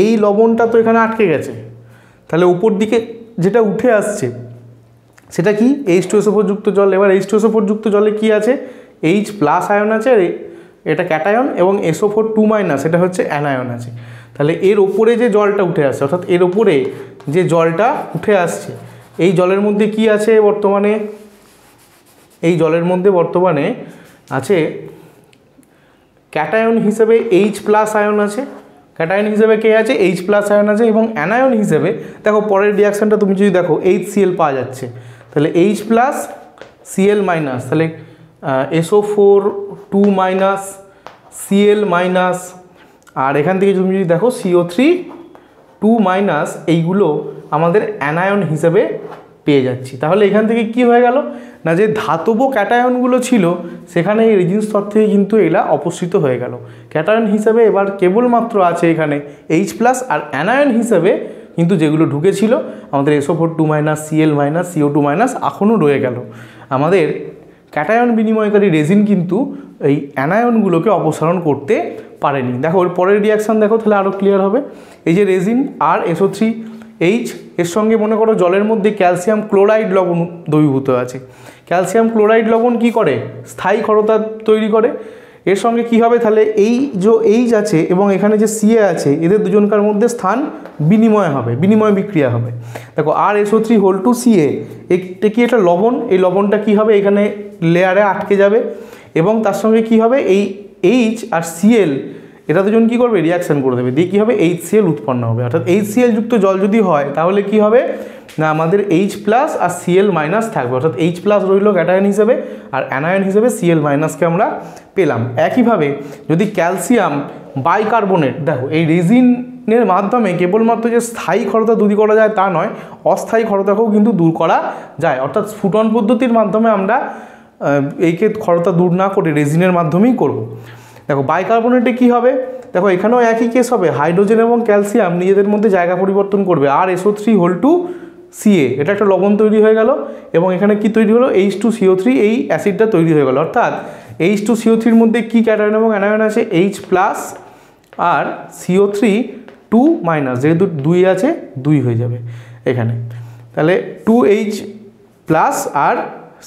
এই লবণটা তো এখানে আটকে গেছে তাহলে উপর দিকে যেটা উঠে আসছে সেটা কি এইচ টু যুক্ত জল এবার এইচ টু যুক্ত জলে কি আছে এইচ প্লাস আয়ন আছে আর এটা ক্যাটায়ন এবং এসোফোর ফোর টু মাইনাস এটা হচ্ছে অ্যানায়ন আছে তাহলে এর ওপরে যে জলটা উঠে আসছে অর্থাৎ এর ওপরে যে জলটা উঠে আসছে এই জলের মধ্যে কি আছে বর্তমানে এই জলের মধ্যে বর্তমানে আছে ক্যাটায়ন হিসেবে এইচ প্লাস আয়ন আছে ক্যাটায়ন হিসেবে কে আছে এইচ প্লাস আয়ন আছে এবং অ্যানায়ন হিসেবে দেখো পরের রিয়াকশানটা তুমি যদি দেখো এইচ সিএল পাওয়া যাচ্ছে তাহলে এইচ প্লাস সিএল মাইনাস তাহলে SO four two minus CL minus আর এখান থেকে তুমি যদি দেখো সিও থ্রি টু মাইনাস এইগুলো আমাদের অ্যানায়ন হিসেবে পেয়ে যাচ্ছি তাহলে এখান থেকে কি হয়ে গেল না যে ধাতব ক্যাটায়নগুলো ছিল সেখানে এই রেজিন স্তর থেকে কিন্তু এলা অপসৃত হয়ে গেল ক্যাটায়ন হিসাবে এবার কেবলমাত্র আছে এখানে এইচ প্লাস আর অ্যানায়ন হিসাবে কিন্তু যেগুলো ঢুকেছিল আমাদের SO four two minus CL minus CO two minus এখনও রয়ে গেল আমাদের ক্যাটায়ন বিনিময়কারী রেজিন কিন্তু এই অ্যানায়নগুলোকে অপসারণ করতে পারেনি দেখো ওর পরের রিয়াকশান দেখো তাহলে আরও ক্লিয়ার হবে এই যে রেজিন আর এসো থ্রি এইচ এর সঙ্গে মনে করো জলের মধ্যে ক্যালসিয়াম ক্লোরাইড লবণ দ্রবীভূত আছে ক্যালসিয়াম ক্লোরাইড লবণ কি করে স্থায়ী ক্ষরতা তৈরি করে এর সঙ্গে কি হবে তাহলে এই যে এইচ আছে এবং এখানে যে সিএ আছে এদের দুজনকার মধ্যে স্থান বিনিময় হবে বিনিময় বিক্রিয়া হবে দেখো R SO three whole two CA এটা কি এটা লবণ এই লবণটা কি হবে এখানে লেয়ারে আটকে যাবে এবং তার সঙ্গে কি হবে এই এইচ আর সিএল এটা দুজন কী করবে রিয়াকশান করে দেবে দিয়ে কী হবে এইচ সিএল উৎপন্ন হবে অর্থাৎ এইচ সিএল যুক্ত জল যদি হয় তাহলে কি হবে না আমাদের এইচ প্লাস আর সিএল মাইনাস থাকবে অর্থাৎ এইচ প্লাস রইল ক্যাটায়ন হিসেবে আর অ্যানায়ন হিসেবে সিএল মাইনাসকে আমরা পেলাম একইভাবে যদি ক্যালসিয়াম বাইকার্বোনেট দেখো এই রেজিনের মাধ্যমে কেবলমাত্র যে স্থায়ী ক্ষরতা দূর করা যায় তা নয় অস্থায়ী ক্ষরতাকেও কিন্তু দূর করা যায় অর্থাৎ স্ফুটন পদ্ধতির মাধ্যমে আমরা এইকে ক্ষরতা দূর না করে রেজিনের মাধ্যমেই করব। দেখো বাইকার্বোনেটে কি হবে দেখো এখানেও একই কেস হবে হাইড্রোজেন এবং ক্যালসিয়াম নিজেদের মধ্যে জায়গা পরিবর্তন করবে R SO three whole two CA এটা একটা লবণ তৈরি হয়ে গেল এবং এখানে কি তৈরি হলো এইচ টু সিও থ্রি এই অ্যাসিডটা তৈরি হয়ে গেল অর্থাৎ এইচ টু সিও থ্রির মধ্যে কী ক্যাটায়ন এবং অ্যানায়ন আছে এইচ প্লাস আর সিও থ্রি টু মাইনাস যেহেতু দুই আছে দুই হয়ে যাবে এখানে তাহলে টু এইচ প্লাস আর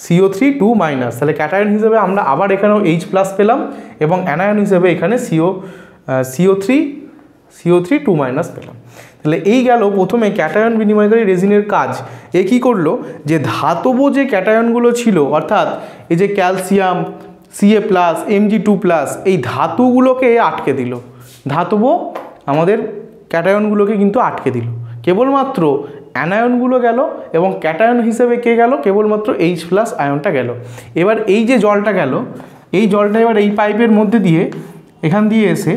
সিও থ্রি টু মাইনাস তাহলে ক্যাটায়ন হিসেবে আমরা আবার এখানেও এইচ প্লাস পেলাম এবং অ্যানায়ন হিসেবে এখানে CO CO three CO three two minus পেলাম তাহলে এই গেল প্রথমে ক্যাটায়ন বিনিময়কারী রেজিনের কাজ এ কী করলো যে ধাতব যে ক্যাটায়নগুলো ছিল অর্থাৎ এই যে calcium CA plus MG two plus এই ধাতুগুলোকে আটকে দিল ধাতব আমাদের ক্যাটায়নগুলোকে কিন্তু আটকে দিল কেবলমাত্র অ্যানায়নগুলো গেল এবং ক্যাটায়ন হিসেবে কে গেল কেবলমাত্র এইচ প্লাস আয়নটা গেল এবার এই যে জলটা গেল এই জলটা এবার এই পাইপের মধ্যে দিয়ে এখান দিয়ে এসে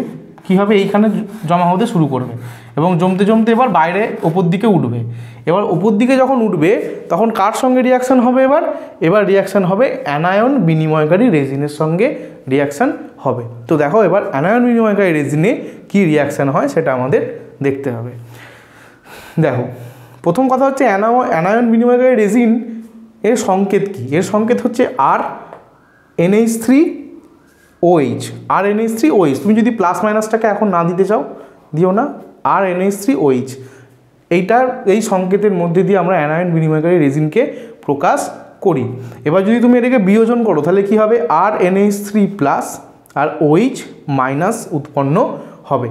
কীভাবে এইখানে জমা হতে শুরু করবে এবং জমতে জমতে এবার বাইরে ওপর দিকে উঠবে এবার ওপর দিকে যখন উঠবে তখন কার সঙ্গে রিয়াকশান হবে এবার এবার রিয়াকশান হবে অ্যানায়ন বিনিময়কারী রেজিনের সঙ্গে রিয়াকশান হবে তো দেখো এবার অ্যানায়ন বিনিময়কারী রেজিনে কি রিয়াকশান হয় সেটা আমাদের দেখতে হবে দেখো প্রথম কথা হচ্ছে অ্যানায় অ্যানায়ন বিনিময়কারী রেজিন এর সংকেত কি এর সংকেত হচ্ছে R NH three OH R NH three OH তুমি যদি প্লাস মাইনাসটাকে এখন না দিতে চাও দিও না আর এনএস থ্রি ওইচ এইটার এই সংকেতের মধ্যে দিয়ে আমরা অ্যানায়ন বিনিময়কারী রেজিনকে প্রকাশ করি এবার যদি তুমি এটাকে বিয়োজন করো তাহলে কি হবে আর এনএস থ্রি প্লাস আর ওইচ মাইনাস উৎপন্ন হবে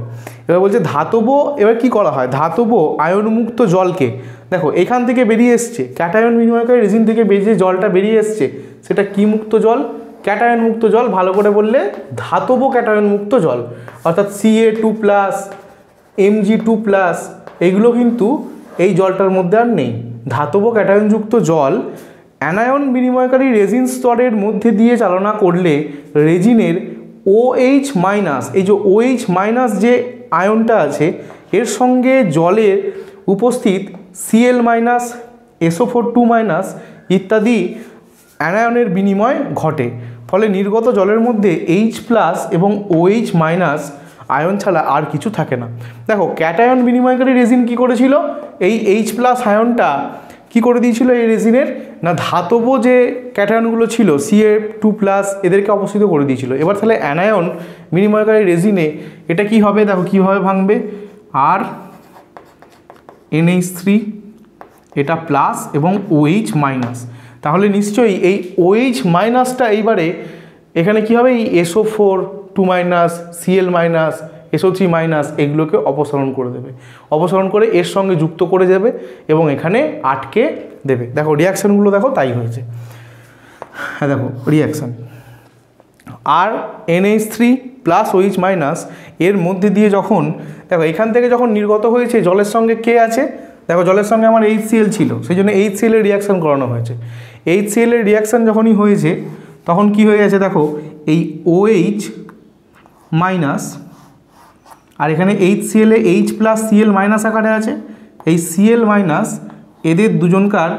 এবার বলছে ধাতব এবার কি করা হয় ধাতব আয়নমুক্ত জলকে দেখো এখান থেকে বেরিয়ে এসছে ক্যাটায়ন বিনিময়কারী রেজিন থেকে বেরিয়ে জলটা বেরিয়ে এসছে সেটা কি মুক্ত জল ক্যাটায়ন মুক্ত জল ভালো করে বললে ধাতব ক্যাটায়ন মুক্ত জল অর্থাৎ CA two plus MG two plus এইগুলো কিন্তু এই জলটার মধ্যে আর নেই ধাতব ক্যাটায়নযুক্ত জল অ্যানায়ন বিনিময়কারী রেজিন স্তরের মধ্যে দিয়ে চালনা করলে রেজিনের ওএইচ মাইনাস এই যে ওএইচ মাইনাস যে আয়নটা আছে এর সঙ্গে জলের উপস্থিত CL minus SO four two minus ইত্যাদি অ্যানায়নের বিনিময় ঘটে ফলে নির্গত জলের মধ্যে এইচ প্লাস এবং ওএইচ মাইনাস আয়ন ছাড়া আর কিছু থাকে না দেখো ক্যাটায়ন বিনিময়কারী রেজিন কি করেছিল এই এইচ প্লাস আয়নটা কি করে দিয়েছিল এই রেজিনের না ধাতব যে ক্যাটায়নগুলো ছিল সিএ টু প্লাস এদেরকে অবস্থিত করে দিয়েছিল এবার তাহলে অ্যানায়ন বিনিময়কারী রেজিনে এটা কি হবে দেখো কীভাবে ভাঙবে আর এনএইচ থ্রি এটা প্লাস এবং ওইচ মাইনাস তাহলে নিশ্চয়ই এই ওইচ মাইনাসটা এইবারে এখানে কি হবে এই SO four two minus CL minus SOC minus এগুলোকে অপসারণ করে দেবে অপসারণ করে এর সঙ্গে যুক্ত করে যাবে এবং এখানে আটকে দেবে দেখো রিয়াকশানগুলো দেখো তাই হয়েছে হ্যাঁ দেখো reaction R NH three plus OH minus এর মধ্যে দিয়ে যখন দেখো এখান থেকে যখন নির্গত হয়েছে জলের সঙ্গে কে আছে দেখো জলের সঙ্গে আমার এইচ সিএল ছিল সেই জন্য এইচ সিএলের রিয়াকশান করানো হয়েছে এইচ সিএলের রিয়াকশান যখনই হয়েছে তখন কি হয়ে গেছে দেখো এই ওএইচ মাইনাস আর এখানে এইচ সিএলে এইচ প্লাস সিএল মাইনাস আকারে আছে এই সিএল মাইনাস এদের দুজনকার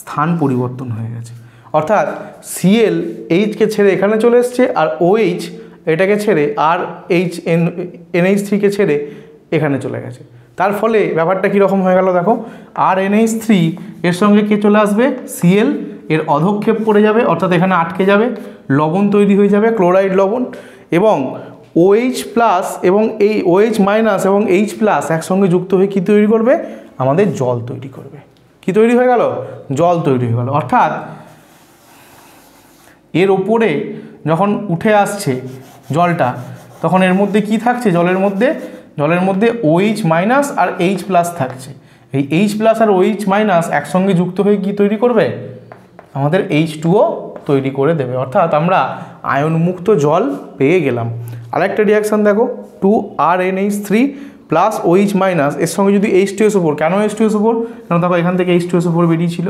স্থান পরিবর্তন হয়ে গেছে অর্থাৎ সিএল এইচকে ছেড়ে এখানে চলে এসছে আর ওএইচ এটাকে ছেড়ে আর এইচ এন এনএইচ থ্রিকে ছেড়ে এখানে চলে গেছে তার ফলে ব্যাপারটা কীরকম হয়ে গেল দেখো আর এনএইচ থ্রি এর সঙ্গে কে চলে আসবে সিএল এর অধক্ষেপ পড়ে যাবে অর্থাৎ এখানে আটকে যাবে লবণ তৈরি হয়ে যাবে ক্লোরাইড লবণ এবং ওএইচ প্লাস এবং এই ওএইচ মাইনাস এবং এইচ প্লাস একসঙ্গে যুক্ত হয়ে কী তৈরি করবে আমাদের জল তৈরি করবে কি তৈরি হয়ে গেল জল তৈরি হয়ে গেল অর্থাৎ এর ওপরে যখন উঠে আসছে জলটা তখন এর মধ্যে কি থাকছে জলের মধ্যে জলের মধ্যে ওইচ মাইনাস আর এইচ প্লাস থাকছে এই এইচ প্লাস আর ওইচ মাইনাস একসঙ্গে যুক্ত হয়ে কি তৈরি করবে আমাদের এইচ টুও তৈরি করে দেবে অর্থাৎ আমরা আয়নমুক্ত জল পেয়ে গেলাম আরেকটা রিয়াকশান দেখো two R N H three plus OH minus এর সঙ্গে যদি এইচ টু এসও ফোর কেন এইচ টু এসও ফোর কেন দেখো এখান থেকে এইচ টু এসও ফোর বেরিয়েছিল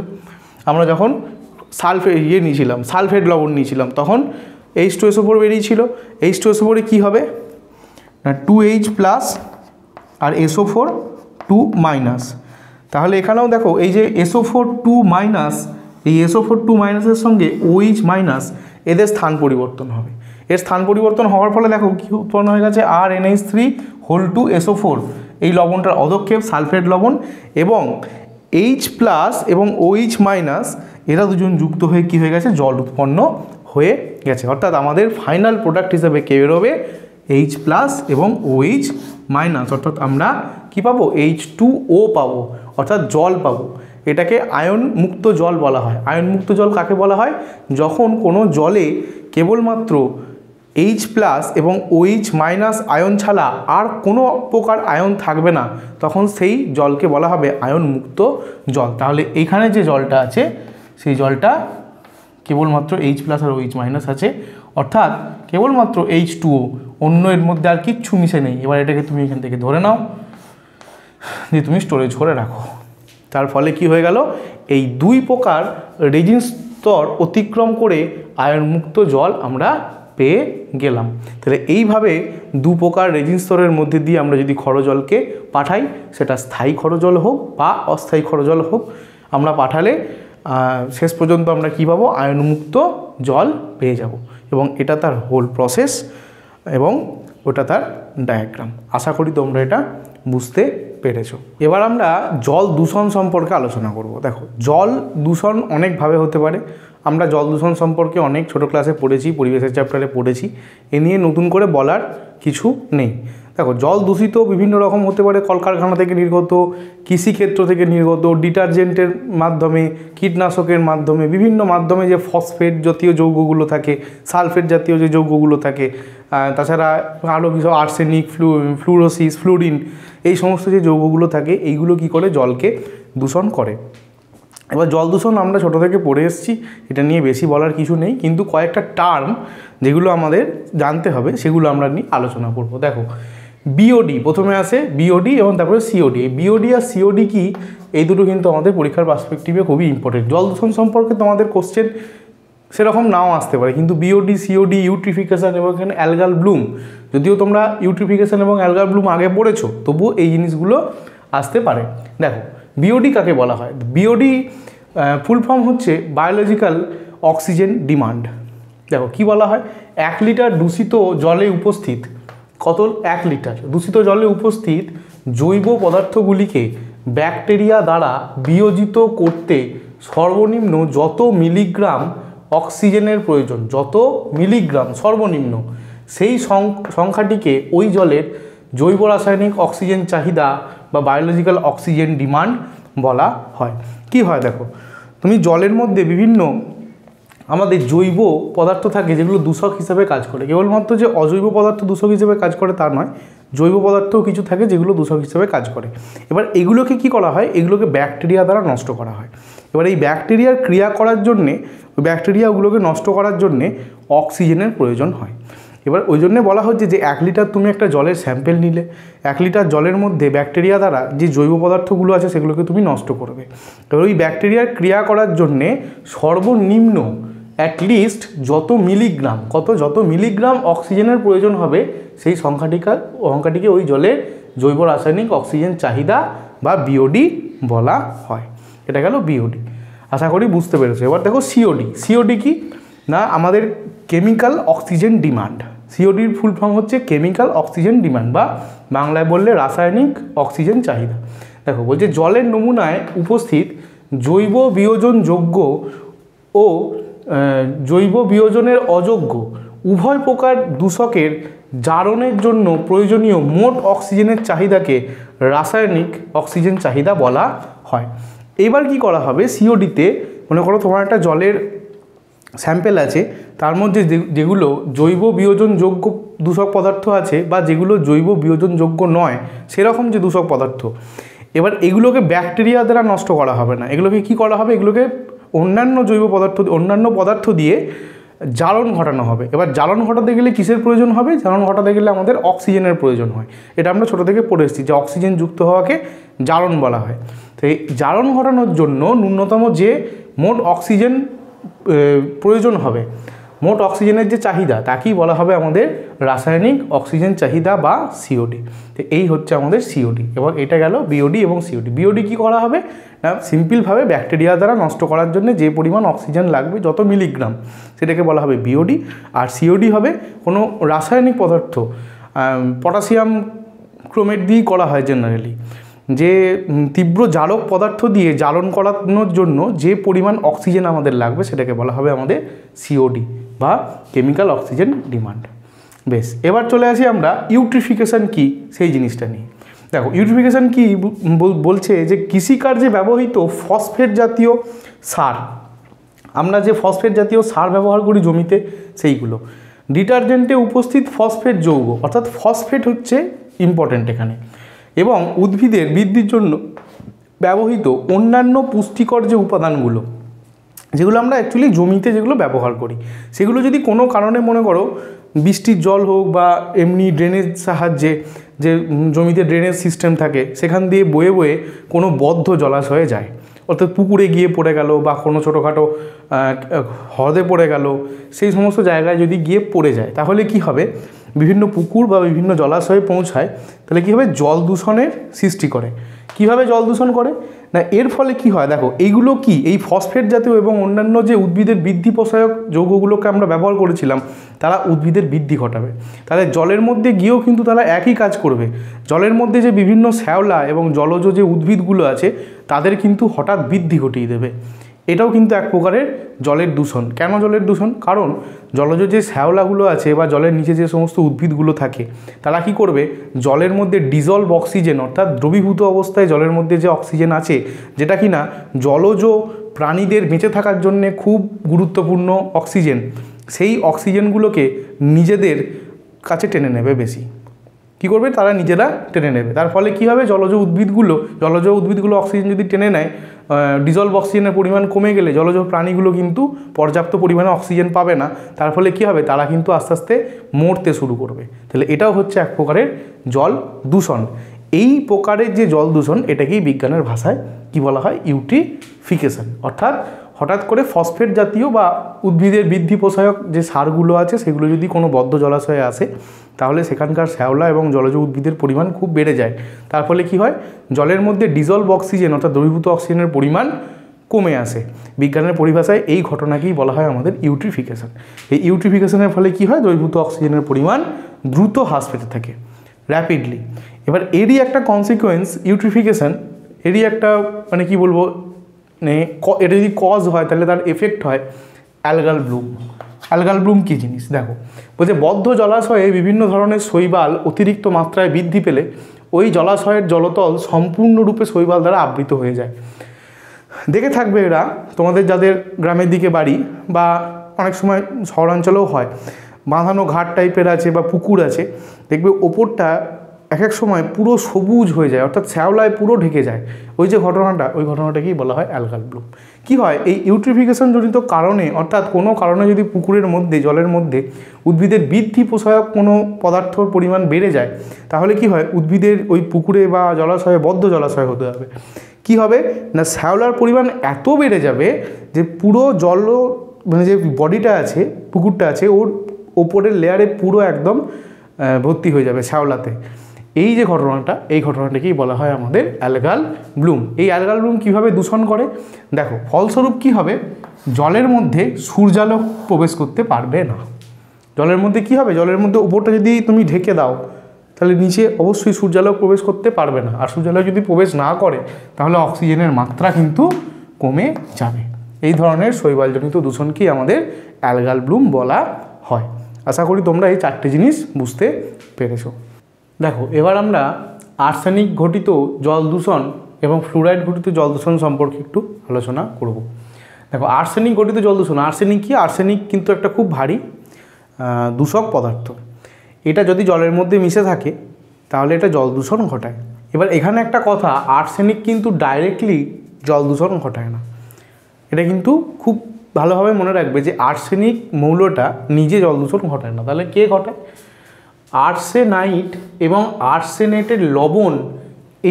আমরা যখন সালফেট ইয়ে নিয়েছিলাম সালফেট লবণ নিয়েছিলাম তখন এইচ টু এসও ফোর বেরিয়েছিল এইচ টু এসও ফোরে কী হবে না টু এইচ প্লাস আর এসও ফোর টু মাইনাস তাহলে এখানেও দেখো এই যে এসও ফোর টু মাইনাস এই এসও ফোর টু মাইনাসের সঙ্গে ওইচ মাইনাস এদের স্থান পরিবর্তন হবে এর স্থান পরিবর্তন হওয়ার ফলে দেখো কী উৎপন্ন হয়ে গেছে R NH three whole two SO four এই লবণটার অদক্ষেপ সালফেট লবণ এবং এইচ প্লাস এবং ওইচ মাইনাস এরা দুজন যুক্ত হয়ে কী হয়ে গেছে জল উৎপন্ন হয়ে গেছে অর্থাৎ আমাদের ফাইনাল প্রোডাক্ট হিসেবে কে বেরোবে এইচ প্লাস এবং ওইচ মাইনাস অর্থাৎ আমরা কি পাবো এইচ টু ও পাবো অর্থাৎ জল পাবো এটাকে আয়ন মুক্ত জল বলা হয় আয়ন মুক্ত জল কাকে বলা হয় যখন কোনো জলে কেবলমাত্র এইচ প্লাস এবং ওইচ মাইনাস আয়ন ছাড়া আর কোনো প্রকার আয়ন থাকবে না তখন সেই জলকে বলা হবে আয়ন মুক্ত জল তাহলে এইখানে যে জলটা আছে সেই জলটা কেবলমাত্র এইচ প্লাস আর ওইচ মাইনাস আছে অর্থাৎ কেবলমাত্র এইচ টুও অন্য এর মধ্যে আর কিচ্ছু মিশে নেই এবার এটাকে তুমি এখান থেকে ধরে নাও দিয়ে তুমি স্টোরেজ করে রাখো তার ফলে কি হয়ে গেল এই দুই প্রকার রেজিন স্তর অতিক্রম করে আয়নমুক্ত জল আমরা পেয়ে গেলাম তাহলে এইভাবে দু প্রকার রেজিন স্তরের মধ্যে দিয়ে আমরা যদি খরজলকে পাঠাই সেটা স্থায়ী খরজল হোক বা অস্থায়ী খরজল হোক আমরা পাঠালে শেষ পর্যন্ত আমরা কী পাবো আয়নমুক্ত জল পেয়ে যাব এবং এটা তার হোল প্রসেস এবং ওটা তার ডায়াগ্রাম আশা করি তোমরা এটা বুঝতে পেরেছ এবার আমরা জল দূষণ সম্পর্কে আলোচনা করব দেখো জল দূষণ অনেকভাবে হতে পারে আমরা জল দূষণ সম্পর্কে অনেক ছোট ক্লাসে পড়েছি পরিবেশের চ্যাপ্টারে পড়েছি এ নিয়ে নতুন করে বলার কিছু নেই দেখো জল দূষিত বিভিন্ন রকম হতে পারে কলকারখানা থেকে নির্গত কৃষিক্ষেত্র থেকে নির্গত ডিটারজেন্টের মাধ্যমে কীটনাশকের মাধ্যমে বিভিন্ন মাধ্যমে যে ফসফেট জাতীয় যৌগগুলো থাকে সালফেট জাতীয় যে যৌগগুলো থাকে তাছাড়া আরও কিছু আর্সেনিক ফ্লু ফ্লুরোসিস ফ্লুরিন এই সমস্ত যে যৌগগুলো থাকে এইগুলো কি করে জলকে দূষণ করে এবার জল দূষণ আমরা ছোটো থেকে পড়ে এসেছি এটা নিয়ে বেশি বলার কিছু নেই কিন্তু কয়েকটা টার্ম যেগুলো আমাদের জানতে হবে সেগুলো আমরা নিয়ে আলোচনা করব দেখো বিওডি প্রথমে আসে বিওডি এবং তারপরে সিওডি এই বিওডি আর সিওডি কি এই দুটো কিন্তু আমাদের পরীক্ষার পার্সপেক্টিভে খুবই ইম্পর্টেন্ট জল দূষণ সম্পর্কে তোমাদের কোশ্চেন সেরকম নাও আসতে পারে কিন্তু বিওডি সিওডি ইউট্রিফিকেশান এবং এখানে অ্যালগাল ব্লুম যদিও তোমরা ইউট্রিফিকেশান এবং অ্যালগাল ব্লুম আগে পড়েছো তবুও এই জিনিসগুলো আসতে পারে দেখো বিওডি কাকে বলা হয় বিওডি ফুল ফর্ম হচ্ছে বায়োলজিক্যাল অক্সিজেন ডিমান্ড দেখো কি বলা হয় এক লিটার দূষিত জলে উপস্থিত কত এক লিটার দূষিত জলে উপস্থিত জৈব পদার্থগুলিকে ব্যাকটেরিয়া দ্বারা বিয়োজিত করতে সর্বনিম্ন যত মিলিগ্রাম অক্সিজেনের প্রয়োজন যত মিলিগ্রাম সর্বনিম্ন সেই সংখ্যাটিকে ওই জলের জৈব রাসায়নিক অক্সিজেন চাহিদা বা বায়োলজিক্যাল অক্সিজেন ডিমান্ড বলা হয় কি হয় দেখো তুমি জলের মধ্যে বিভিন্ন আমাদের জৈব পদার্থ থাকে যেগুলো দূষক হিসেবে কাজ করে কেবলমাত্র যে অজৈব পদার্থ দূষক হিসেবে কাজ করে তা নয় জৈব পদার্থও কিছু থাকে যেগুলো দূষক হিসেবে কাজ করে এবার এগুলোকে কি করা হয় এগুলোকে ব্যাকটেরিয়া দ্বারা নষ্ট করা হয় এবার এই ব্যাকটেরিয়ার ক্রিয়া করার জন্যে ওই ব্যাকটেরিয়াগুলোকে নষ্ট করার জন্যে অক্সিজেনের প্রয়োজন হয় এবার ওই জন্যে বলা হচ্ছে যে এক লিটার তুমি একটা জলের স্যাম্পেল নিলে এক লিটার জলের মধ্যে ব্যাকটেরিয়া দ্বারা যে জৈব পদার্থগুলো আছে সেগুলোকে তুমি নষ্ট করবে এবার ওই ব্যাকটেরিয়ার ক্রিয়া করার জন্যে সর্বনিম্ন অ্যাটলিস্ট যত মিলিগ্রাম কত যত মিলিগ্রাম অক্সিজেনের প্রয়োজন হবে সেই সংখ্যাটিকা সংখ্যাটিকে ওই জলে জৈব রাসায়নিক অক্সিজেন চাহিদা বা বিওডি বলা হয় এটা গেল বিওডি আশা করি বুঝতে পেরেছো এবার দেখো সিওডি সিওডি কি না আমাদের কেমিক্যাল অক্সিজেন ডিমান্ড সিওডির ফুল ফর্ম হচ্ছে কেমিক্যাল অক্সিজেন ডিমান্ড বা বাংলায় বললে রাসায়নিক অক্সিজেন চাহিদা দেখো বলছে জলের নমুনায় উপস্থিত জৈব বিয়োজন যোগ্য ও জৈব বিয়োজনের অযোগ্য উভয় প্রকার দূষকের জারণের জন্য প্রয়োজনীয় মোট অক্সিজেনের চাহিদাকে রাসায়নিক অক্সিজেন চাহিদা বলা হয় এবার কি করা হবে সিওডিতে মনে করো তোমার একটা জলের স্যাম্পেল আছে তার মধ্যে যেগুলো জৈব বিয়োজনযোগ্য দূষক পদার্থ আছে বা যেগুলো জৈব বিয়োজনযোগ্য নয় সেরকম যে দূষক পদার্থ এবার এগুলোকে ব্যাকটেরিয়া দ্বারা নষ্ট করা হবে না এগুলোকে কি করা হবে এগুলোকে অন্যান্য জৈব পদার্থ অন্যান্য পদার্থ দিয়ে জ্বালন ঘটানো হবে এবার জ্বালন ঘটাতে গেলে কিসের প্রয়োজন হবে জ্বালন ঘটাতে গেলে আমাদের অক্সিজেনের প্রয়োজন হয় এটা আমরা ছোটো থেকে পড়ে এসেছি যে অক্সিজেন যুক্ত হওয়াকে জ্বালন বলা হয় তো এই জ্বালন ঘটানোর জন্য ন্যূনতম যে মোট অক্সিজেন প্রয়োজন হবে মোট অক্সিজেনের যে চাহিদা তাকেই বলা হবে আমাদের রাসায়নিক অক্সিজেন চাহিদা বা সিওডি তো এই হচ্ছে আমাদের সিওডি এবং এটা গেল বিওডি এবং সিওডি বিওডি কি করা হবে সিম্পলভাবে হ্যাঁ, ব্যাকটেরিয়া দ্বারা নষ্ট করার জন্য যে পরিমাণ অক্সিজেন লাগবে যত মিলিগ্রাম সেটাকে বলা হবে বিওডি আর সিওডি হবে কোনো রাসায়নিক পদার্থ পটাশিয়াম ক্রোমেট দিয়েই করা হয় জেনারেলি যে তীব্র জারক পদার্থ দিয়ে জ্বালন করানোর জন্য যে পরিমাণ অক্সিজেন আমাদের লাগবে সেটাকে বলা হবে আমাদের সিওডি বা কেমিক্যাল অক্সিজেন ডিমান্ড বেশ এবার চলে আসি আমরা ইউট্রিফিকেশান কি সেই জিনিসটা নিয়ে দেখো ইউটিফিকেশান কি বলছে যে কৃষিকার্যে ব্যবহৃত ফসফেট জাতীয় সার আমরা যে ফসফেট জাতীয় সার ব্যবহার করি জমিতে সেইগুলো ডিটারজেন্টে উপস্থিত ফসফেট যৌগ অর্থাৎ ফসফেট হচ্ছে ইম্পর্ট্যান্ট এখানে এবং উদ্ভিদের বৃদ্ধির জন্য ব্যবহৃত অন্যান্য পুষ্টিকর যে উপাদানগুলো যেগুলো আমরা অ্যাকচুয়ালি জমিতে যেগুলো ব্যবহার করি সেগুলো যদি কোনো কারণে মনে করো বৃষ্টির জল হোক বা এমনি ড্রেনের সাহায্যে যে জমিতে ড্রেনেজ সিস্টেম থাকে সেখান দিয়ে বয়ে বয়ে কোনো বদ্ধ জলাশয়ে যায় অর্থাৎ পুকুরে গিয়ে পড়ে গেল বা কোনো ছোটোখাটো হ্রদে পড়ে গেল সেই সমস্ত জায়গায় যদি গিয়ে পড়ে যায় তাহলে কি হবে বিভিন্ন পুকুর বা বিভিন্ন জলাশয়ে পৌঁছায় তাহলে কী হবে জল দূষণের সৃষ্টি করে কিভাবে জল দূষণ করে না এর ফলে কি হয় দেখো এইগুলো কি এই ফসফেট জাতীয় এবং অন্যান্য যে উদ্ভিদের বৃদ্ধি প্রসায়ক যৌগগুলোকে আমরা ব্যবহার করেছিলাম তারা উদ্ভিদের বৃদ্ধি ঘটাবে তাহলে জলের মধ্যে গিয়েও কিন্তু তারা একই কাজ করবে জলের মধ্যে যে বিভিন্ন শ্যাওলা এবং জলজ যে উদ্ভিদগুলো আছে তাদের কিন্তু হঠাৎ বৃদ্ধি ঘটিয়ে দেবে এটাও কিন্তু এক প্রকারের জলের দূষণ কেন জলের দূষণ কারণ জলজ যে শ্যাওলাগুলো আছে বা জলের নিচে যে সমস্ত উদ্ভিদগুলো থাকে তারা কি করবে জলের মধ্যে ডিজলভ অক্সিজেন অর্থাৎ দ্রবীভূত অবস্থায় জলের মধ্যে যে অক্সিজেন আছে যেটা কি না জলজ প্রাণীদের বেঁচে থাকার জন্যে খুব গুরুত্বপূর্ণ অক্সিজেন সেই অক্সিজেনগুলোকে নিজেদের কাছে টেনে নেবে বেশি কী করবে তারা নিজেরা টেনে নেবে তার ফলে কী হবে জলজ উদ্ভিদগুলো জলজ উদ্ভিদগুলো অক্সিজেন যদি টেনে নেয় ডিজলভ অক্সিজেনের পরিমাণ কমে গেলে জলজ প্রাণীগুলো কিন্তু পর্যাপ্ত পরিমাণে অক্সিজেন পাবে না তার ফলে কী হবে তারা কিন্তু আস্তে আস্তে মরতে শুরু করবে তাহলে এটাও হচ্ছে এক প্রকারের জল দূষণ এই প্রকারের যে জল দূষণ এটাকেই বিজ্ঞানের ভাষায় কি বলা হয় ইউটিফিকেশান অর্থাৎ হঠাৎ করে ফসফেট জাতীয় বা উদ্ভিদের বৃদ্ধি পোষায়ক যে সারগুলো আছে সেগুলো যদি কোনো বদ্ধ জলাশয়ে আসে তাহলে সেখানকার শ্যাওলা এবং জলজ উদ্ভিদের পরিমাণ খুব বেড়ে যায় তার ফলে কী হয় জলের মধ্যে ডিজলভ অক্সিজেন অর্থাৎ দ্রবীভূত অক্সিজেনের পরিমাণ কমে আসে বিজ্ঞানের পরিভাষায় এই ঘটনাকেই বলা হয় আমাদের ইউট্রিফিকেশান এই ইউট্রিফিকেশানের ফলে কী হয় দ্রবীভূত অক্সিজেনের পরিমাণ দ্রুত হ্রাস পেতে থাকে র্যাপিডলি এবার এরই একটা কনসিকোয়েন্স ইউট্রিফিকেশান এরই একটা মানে কি বলবো মানে এটা যদি কজ হয় তাহলে তার এফেক্ট হয় অ্যালগাল ব্লুম অ্যালগাল ব্লুম কী জিনিস দেখো বলছে বদ্ধ জলাশয়ে বিভিন্ন ধরনের শৈবাল অতিরিক্ত মাত্রায় বৃদ্ধি পেলে ওই জলাশয়ের জলতল সম্পূর্ণরূপে শৈবাল দ্বারা আবৃত হয়ে যায় দেখে থাকবে এরা তোমাদের যাদের গ্রামের দিকে বাড়ি বা অনেক সময় শহরাঞ্চলেও হয় বাঁধানো ঘাট টাইপের আছে বা পুকুর আছে দেখবে ওপরটা এক এক সময় পুরো সবুজ হয়ে যায় অর্থাৎ শ্যাওলায় পুরো ঢেকে যায় ওই যে ঘটনাটা ওই ঘটনাটাকেই বলা হয় অ্যালগাল ব্লুম কি হয় এই ইউট্রিফিকেশন জনিত কারণে অর্থাৎ কোনো কারণে যদি পুকুরের মধ্যে জলের মধ্যে উদ্ভিদের বৃদ্ধি পোষায়ক কোনো পদার্থর পরিমাণ বেড়ে যায় তাহলে কি হয় উদ্ভিদের ওই পুকুরে বা জলাশয়ে বদ্ধ জলাশয় হতে হবে কি হবে না শ্যাওলার পরিমাণ এত বেড়ে যাবে যে পুরো জল মানে যে বডিটা আছে পুকুরটা আছে ওর ওপরের লেয়ারে পুরো একদম ভর্তি হয়ে যাবে শ্যাওলাতে এই যে ঘটনাটা এই ঘটনাটাকেই বলা হয় আমাদের অ্যালগাল ব্লুম এই অ্যালগাল ব্লুম কীভাবে দূষণ করে দেখো ফলস্বরূপ কি হবে জলের মধ্যে সূর্যালোক প্রবেশ করতে পারবে না জলের মধ্যে কি হবে জলের মধ্যে ওপরটা যদি তুমি ঢেকে দাও তাহলে নিচে অবশ্যই সূর্যালোক প্রবেশ করতে পারবে না আর সূর্যালোক যদি প্রবেশ না করে তাহলে অক্সিজেনের মাত্রা কিন্তু কমে যাবে এই ধরনের শৈবালজনিত দূষণকেই আমাদের অ্যালগাল ব্লুম বলা হয় আশা করি তোমরা এই চারটে জিনিস বুঝতে পেরেছো দেখো এবার আমরা আর্সেনিক ঘটিত জল দূষণ এবং ফ্লুরাইড ঘটিত জল দূষণ সম্পর্কে একটু আলোচনা করব দেখো আর্সেনিক ঘটিত জল দূষণ আর্সেনিক কি আর্সেনিক কিন্তু একটা খুব ভারী দূষক পদার্থ এটা যদি জলের মধ্যে মিশে থাকে তাহলে এটা জল দূষণ ঘটায় এবার এখানে একটা কথা আর্সেনিক কিন্তু ডাইরেক্টলি জল দূষণ ঘটায় না এটা কিন্তু খুব ভালোভাবে মনে রাখবে যে আর্সেনিক মৌলটা নিজে জল দূষণ ঘটায় না তাহলে কে ঘটায় আর্সেনাইট এবং আর্সেনেটের লবণ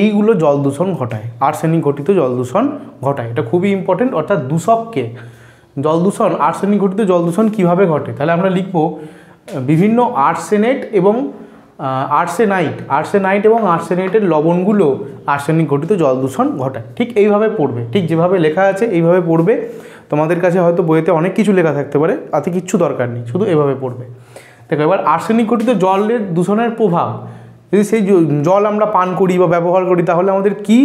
এইগুলো জল দূষণ ঘটায় আর্সেনিক ঘটিত জল দূষণ ঘটায় এটা খুবই ইম্পর্টেন্ট অর্থাৎ দূষককে জল দূষণ আর্সেনিক ঘটিত জল দূষণ কীভাবে ঘটে তাহলে আমরা লিখব বিভিন্ন আর্সেনেট এবং আর্সেনাইট আর্সেনাইট এবং আর্সেনেটের লবণগুলো আর্সেনিক ঘটিত জল দূষণ ঘটায় ঠিক এইভাবে পড়বে ঠিক যেভাবে লেখা আছে এইভাবে পড়বে তোমাদের কাছে হয়তো বইতে অনেক কিছু লেখা থাকতে পারে তাতে কিচ্ছু দরকার নেই শুধু এভাবে পড়বে দেখো এবার আর্সেনিক গঠিত জলের দূষণের প্রভাব যদি সেই জল আমরা পান করি বা ব্যবহার করি তাহলে আমাদের কি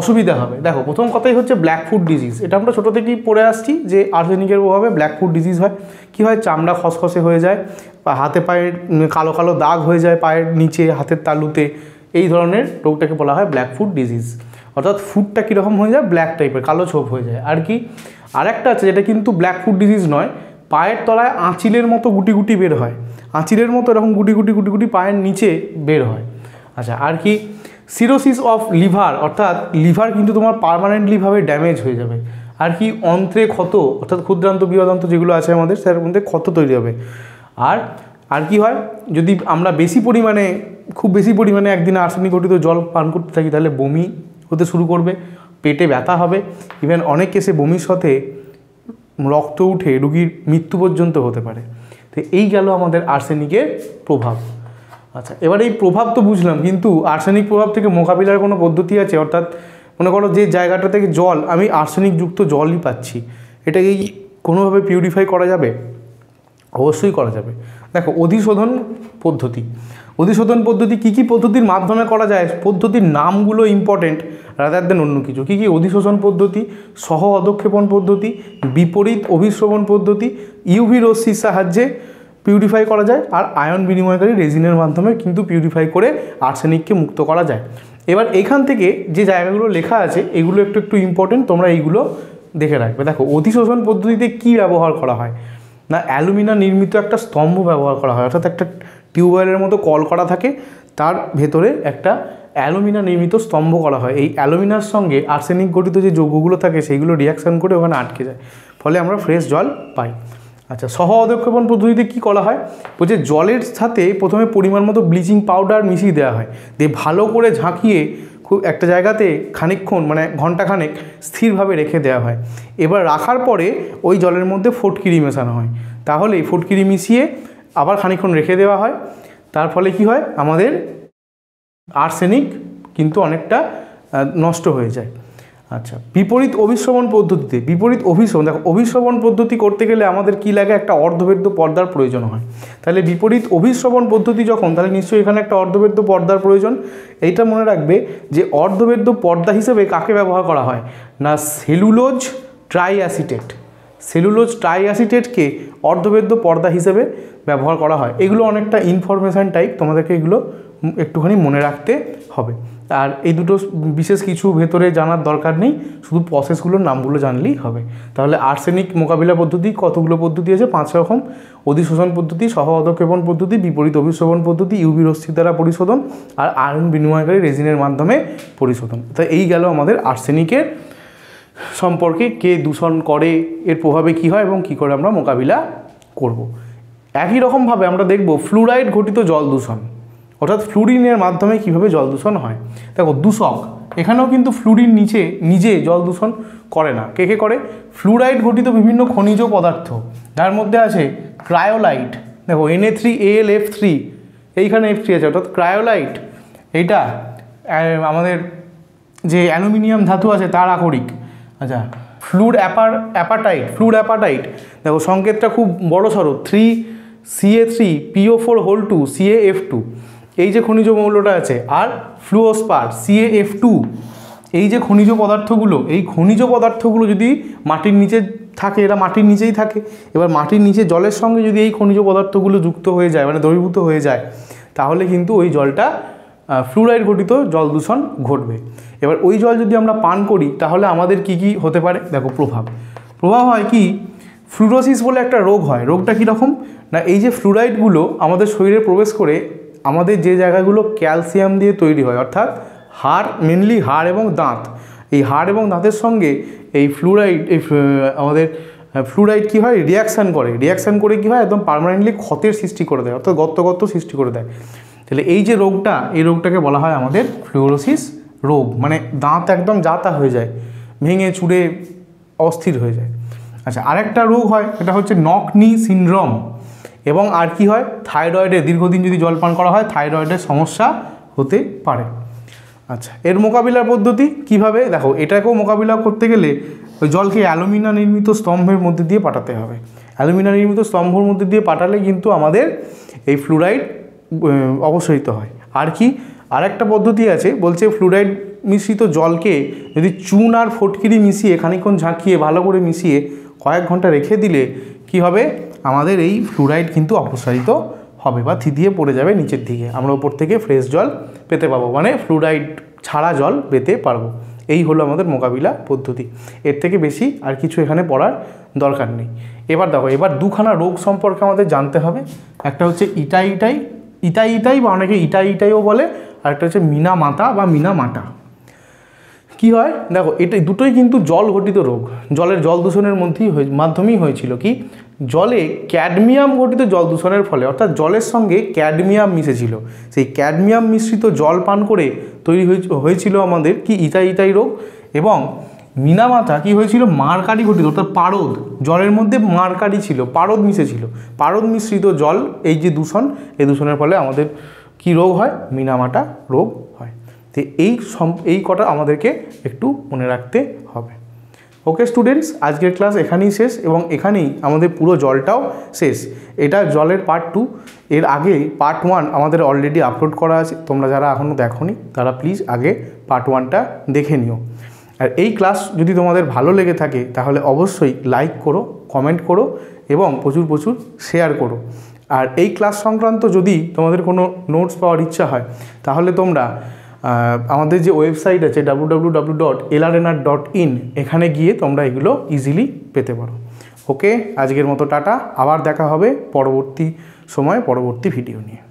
অসুবিধা হবে দেখো প্রথম কথাই হচ্ছে ব্ল্যাক ফুড ডিজিজ এটা আমরা ছোটো থেকেই পড়ে আসছি যে আর্সেনিকের প্রভাবে ব্ল্যাক ফুড ডিজিজ হয় কি হয় চামড়া খসখসে হয়ে যায় বা হাতে পায়ের কালো কালো দাগ হয়ে যায় পায়ের নিচে হাতের তালুতে এই ধরনের রোগটাকে বলা হয় ব্ল্যাক ফুড ডিজিজ অর্থাৎ ফুডটা কীরকম হয়ে যায় ব্ল্যাক টাইপের কালো ছোপ হয়ে যায় আর কি আরেকটা আছে যেটা কিন্তু ব্ল্যাক ফুড ডিজিজ নয় পায়ের তলায় আঁচিলের মতো গুটি গুটি বের হয় আঁচিলের মতো এরকম গুটি গুটি গুটি গুটি পায়ের নিচে বের হয় আচ্ছা আর কি সিরোসিস অফ লিভার অর্থাৎ লিভার কিন্তু তোমার পারমানেন্টলিভাবে ড্যামেজ হয়ে যাবে আর কি অন্ত্রে ক্ষত অর্থাৎ ক্ষুদ্রান্ত বিবাদান্ত যেগুলো আছে আমাদের সেটার মধ্যে ক্ষত তৈরি হবে আর আর কি হয় যদি আমরা বেশি পরিমাণে খুব বেশি পরিমাণে একদিন আর্সেনিক গঠিত জল পান করতে থাকি তাহলে বমি হতে শুরু করবে পেটে ব্যথা হবে ইভেন অনেক কেসে বমির সাথে রক্ত উঠে রুগীর মৃত্যু পর্যন্ত হতে পারে তো এই গেল আমাদের আর্সেনিকের প্রভাব আচ্ছা এবার এই প্রভাব তো বুঝলাম কিন্তু আর্সেনিক প্রভাব থেকে মোকাবিলার কোনো পদ্ধতি আছে অর্থাৎ মনে করো যে জায়গাটা থেকে জল আমি আর্সেনিকযুক্ত জলই পাচ্ছি এটাকে কোনোভাবে পিউরিফাই করা যাবে অবশ্যই করা যাবে দেখো অধিশোধন পদ্ধতি অধিশোধন পদ্ধতি কি কি পদ্ধতির মাধ্যমে করা যায় পদ্ধতির নামগুলো ইম্পর্টেন্ট রাদার দেন অন্য কিছু কী কী অধিশোষণ পদ্ধতি সহ অধক্ষেপণ পদ্ধতি বিপরীত অভিশ্রবণ পদ্ধতি ইউভি রশ্মির সাহায্যে পিউরিফাই করা যায় আর আয়ন বিনিময়কারী রেজিনের মাধ্যমে কিন্তু পিউরিফাই করে আর্সেনিককে মুক্ত করা যায় এবার এখান থেকে যে জায়গাগুলো লেখা আছে এগুলো একটু একটু ইম্পর্টেন্ট তোমরা এইগুলো দেখে রাখবে দেখো অধিশোষণ পদ্ধতিতে কি ব্যবহার করা হয় না অ্যালুমিনা নির্মিত একটা স্তম্ভ ব্যবহার করা হয় অর্থাৎ একটা টিউবওয়েলের মতো কল করা থাকে তার ভেতরে একটা অ্যালুমিনা নির্মিত স্তম্ভ করা হয় এই অ্যালুমিনার সঙ্গে আর্সেনিক গঠিত যে যৌগগুলো থাকে সেইগুলো রিয়াকশান করে ওখানে আটকে যায় ফলে আমরা ফ্রেশ জল পাই আচ্ছা সহ অধক্ষেপণ পদ্ধতিতে কী করা হয় বলছে জলের সাথে প্রথমে পরিমাণ মতো ব্লিচিং পাউডার মিশিয়ে দেওয়া হয় দিয়ে ভালো করে ঝাঁকিয়ে খুব একটা জায়গাতে খানিকক্ষণ মানে ঘন্টাখানেক স্থিরভাবে রেখে দেওয়া হয় এবার রাখার পরে ওই জলের মধ্যে ফটকিরি মেশানো হয় তাহলে এই ফটকিরি মিশিয়ে আবার খানিক্ষণ রেখে দেওয়া হয় তার ফলে কি হয় আমাদের আর্সেনিক কিন্তু অনেকটা নষ্ট হয়ে যায় আচ্ছা বিপরীত অভিশ্রবণ পদ্ধতিতে বিপরীত অভিশ্রবণ দেখো অভিশ্রবণ পদ্ধতি করতে গেলে আমাদের কি লাগে একটা অর্ধবেদ্য পর্দার প্রয়োজন হয় তাহলে বিপরীত অভিশ্রবণ পদ্ধতি যখন তাহলে নিশ্চয়ই এখানে একটা অর্ধবেদ্য পর্দার প্রয়োজন এইটা মনে রাখবে যে অর্ধবেদ্য পর্দা হিসেবে কাকে ব্যবহার করা হয় না সেলুলোজ ট্রাইঅ্যাসিটেট সেলুলোজ ট্রাইঅ্যাসিটেটকে অর্ধবেদ্য পর্দা হিসেবে ব্যবহার করা হয় এগুলো অনেকটা ইনফরমেশান টাইপ তোমাদেরকে এগুলো একটুখানি মনে রাখতে হবে আর এই দুটো বিশেষ কিছু ভেতরে জানার দরকার নেই শুধু প্রসেসগুলোর নামগুলো জানলেই হবে তাহলে আর্সেনিক মোকাবিলা পদ্ধতি কতগুলো পদ্ধতি আছে পাঁচ রকম অধিশোষণ পদ্ধতি সহ অধক্ষেপণ পদ্ধতি বিপরীত অভিশোষণ পদ্ধতি ইউবি রশ্মি দ্বারা পরিশোধন আর আয়রন বিনিময়কারী রেজিনের মাধ্যমে পরিশোধন তাই এই গেল আমাদের আর্সেনিকের সম্পর্কে কে দূষণ করে এর প্রভাবে কি হয় এবং কি করে আমরা মোকাবিলা করব। একই রকমভাবে আমরা দেখব ফ্লুরাইড ঘটিত জল দূষণ অর্থাৎ ফ্লুরিনের মাধ্যমে কিভাবে জল দূষণ হয় দেখো দূষক এখানেও কিন্তু ফ্লুরিন নিচে নিজে জল দূষণ করে না কে কে করে ফ্লুরাইড ঘটিত বিভিন্ন খনিজ পদার্থ যার মধ্যে আছে ক্রায়োলাইট দেখো NA three L F three এইখানে এফ থ্রি আছে অর্থাৎ ক্রায়োলাইট এইটা আমাদের যে অ্যালুমিনিয়াম ধাতু আছে তার আকরিক আচ্ছা fluid upper appetite fluid appetite দেখো সংকেতটা খুব বড় সড়ো থ্রি সিএ থ্রি পিও four whole two CA F two এই যে খনিজ মৌলটা আছে আর ফ্লুওস্পার সিএ এফ টু এই যে খনিজ পদার্থগুলো এই খনিজ পদার্থগুলো যদি মাটির নিচে থাকে এরা মাটির নিচেই থাকে এবার মাটির নিচে জলের সঙ্গে যদি এই খনিজ পদার্থগুলো যুক্ত হয়ে যায় মানে দ্রবীভূত হয়ে যায় তাহলে কিন্তু ওই জলটা ফ্লুরাইড ঘটিত জল দূষণ ঘটবে এবার ওই জল যদি আমরা পান করি তাহলে আমাদের কি কি হতে পারে দেখো প্রভাব প্রভাব হয় কি ফ্লুরোসিস বলে একটা রোগ হয় রোগটা কীরকম না এই যে ফ্লুরাইডগুলো আমাদের শরীরে প্রবেশ করে আমাদের যে জায়গাগুলো ক্যালসিয়াম দিয়ে তৈরি হয় অর্থাৎ হাড় মেনলি হাড় এবং দাঁত এই হাড় এবং দাঁতের সঙ্গে এই ফ্লুরাইড এই আমাদের ফ্লুরাইড কী হয় রিয়াকশান করে রিয়াকশান করে কী হয় একদম পারমানেন্টলি ক্ষতের সৃষ্টি করে দেয় অর্থাৎ গত্ত সৃষ্টি করে দেয় তাহলে এই যে রোগটা এই রোগটাকে বলা হয় আমাদের ফ্লুরোসিস রোগ মানে দাঁত একদম যাতা হয়ে যায় ভেঙে চুড়ে অস্থির হয়ে যায় আচ্ছা আরেকটা রোগ হয় এটা হচ্ছে নকনি সিন্ড্রম এবং আর কি হয় থাইরয়েডে দীর্ঘদিন যদি জল পান করা হয় থাইরয়েডের সমস্যা হতে পারে আচ্ছা এর মোকাবিলার পদ্ধতি কিভাবে দেখো এটাকেও মোকাবিলা করতে গেলে ওই জলকে অ্যালুমিনা নির্মিত স্তম্ভের মধ্যে দিয়ে পাঠাতে হবে অ্যালুমিনা নির্মিত স্তম্ভর মধ্যে দিয়ে পাঠালে কিন্তু আমাদের এই ফ্লুরাইড অপসারিত হয় আর কি আরেকটা পদ্ধতি আছে বলছে ফ্লুরাইড মিশ্রিত জলকে যদি চুন আর ফটকিরি মিশিয়ে খানিক্ষণ ঝাঁকিয়ে ভালো করে মিশিয়ে কয়েক ঘন্টা রেখে দিলে কি হবে আমাদের এই ফ্লুরাইড কিন্তু অপসারিত হবে বা থিতিয়ে পড়ে যাবে নিচের দিকে আমরা ওপর থেকে ফ্রেশ জল পেতে পাবো মানে ফ্লুরাইড ছাড়া জল পেতে পারবো এই হলো আমাদের মোকাবিলা পদ্ধতি এর থেকে বেশি আর কিছু এখানে পড়ার দরকার নেই এবার দেখো এবার দুখানা রোগ সম্পর্কে আমাদের জানতে হবে একটা হচ্ছে ইটাই ইটাই ইটাই ইতাই বা অনেকে ইটাই ইটাইও বলে আর একটা হচ্ছে মিনা মাতা বা মিনা মাটা কি হয় দেখো এটা দুটোই কিন্তু জল ঘটিত রোগ জলের জল দূষণের মধ্যেই মাধ্যমেই হয়েছিল কি জলে ক্যাডমিয়াম ঘটিত জল দূষণের ফলে অর্থাৎ জলের সঙ্গে ক্যাডমিয়াম মিশেছিল সেই ক্যাডমিয়াম মিশ্রিত জল পান করে তৈরি হয়েছিল আমাদের কি ইতাই ইতাই রোগ এবং মীনামাতা কি হয়েছিল মারকারি ঘটিত অর্থাৎ পারদ জলের মধ্যে মারকারি ছিল পারদ মিশেছিল পারদ মিশ্রিত জল এই যে দূষণ এই দূষণের ফলে আমাদের কি রোগ হয় মিনামাটা রোগ হয় তো এই এই কটা আমাদেরকে একটু মনে রাখতে হবে ওকে স্টুডেন্টস আজকের ক্লাস এখানেই শেষ এবং এখানেই আমাদের পুরো জলটাও শেষ এটা জলের পার্ট টু এর আগে পার্ট ওয়ান আমাদের অলরেডি আপলোড করা আছে তোমরা যারা এখনও দেখো তারা প্লিজ আগে পার্ট ওয়ানটা দেখে নিও আর এই ক্লাস যদি তোমাদের ভালো লেগে থাকে তাহলে অবশ্যই লাইক করো কমেন্ট করো এবং প্রচুর প্রচুর শেয়ার করো আর এই ক্লাস সংক্রান্ত যদি তোমাদের কোনো নোটস পাওয়ার ইচ্ছা হয় তাহলে তোমরা আমাদের যে ওয়েবসাইট আছে ডাব্লু ডট ডট ইন এখানে গিয়ে তোমরা এগুলো ইজিলি পেতে পারো ওকে আজকের মতো টাটা আবার দেখা হবে পরবর্তী সময়ে পরবর্তী ভিডিও নিয়ে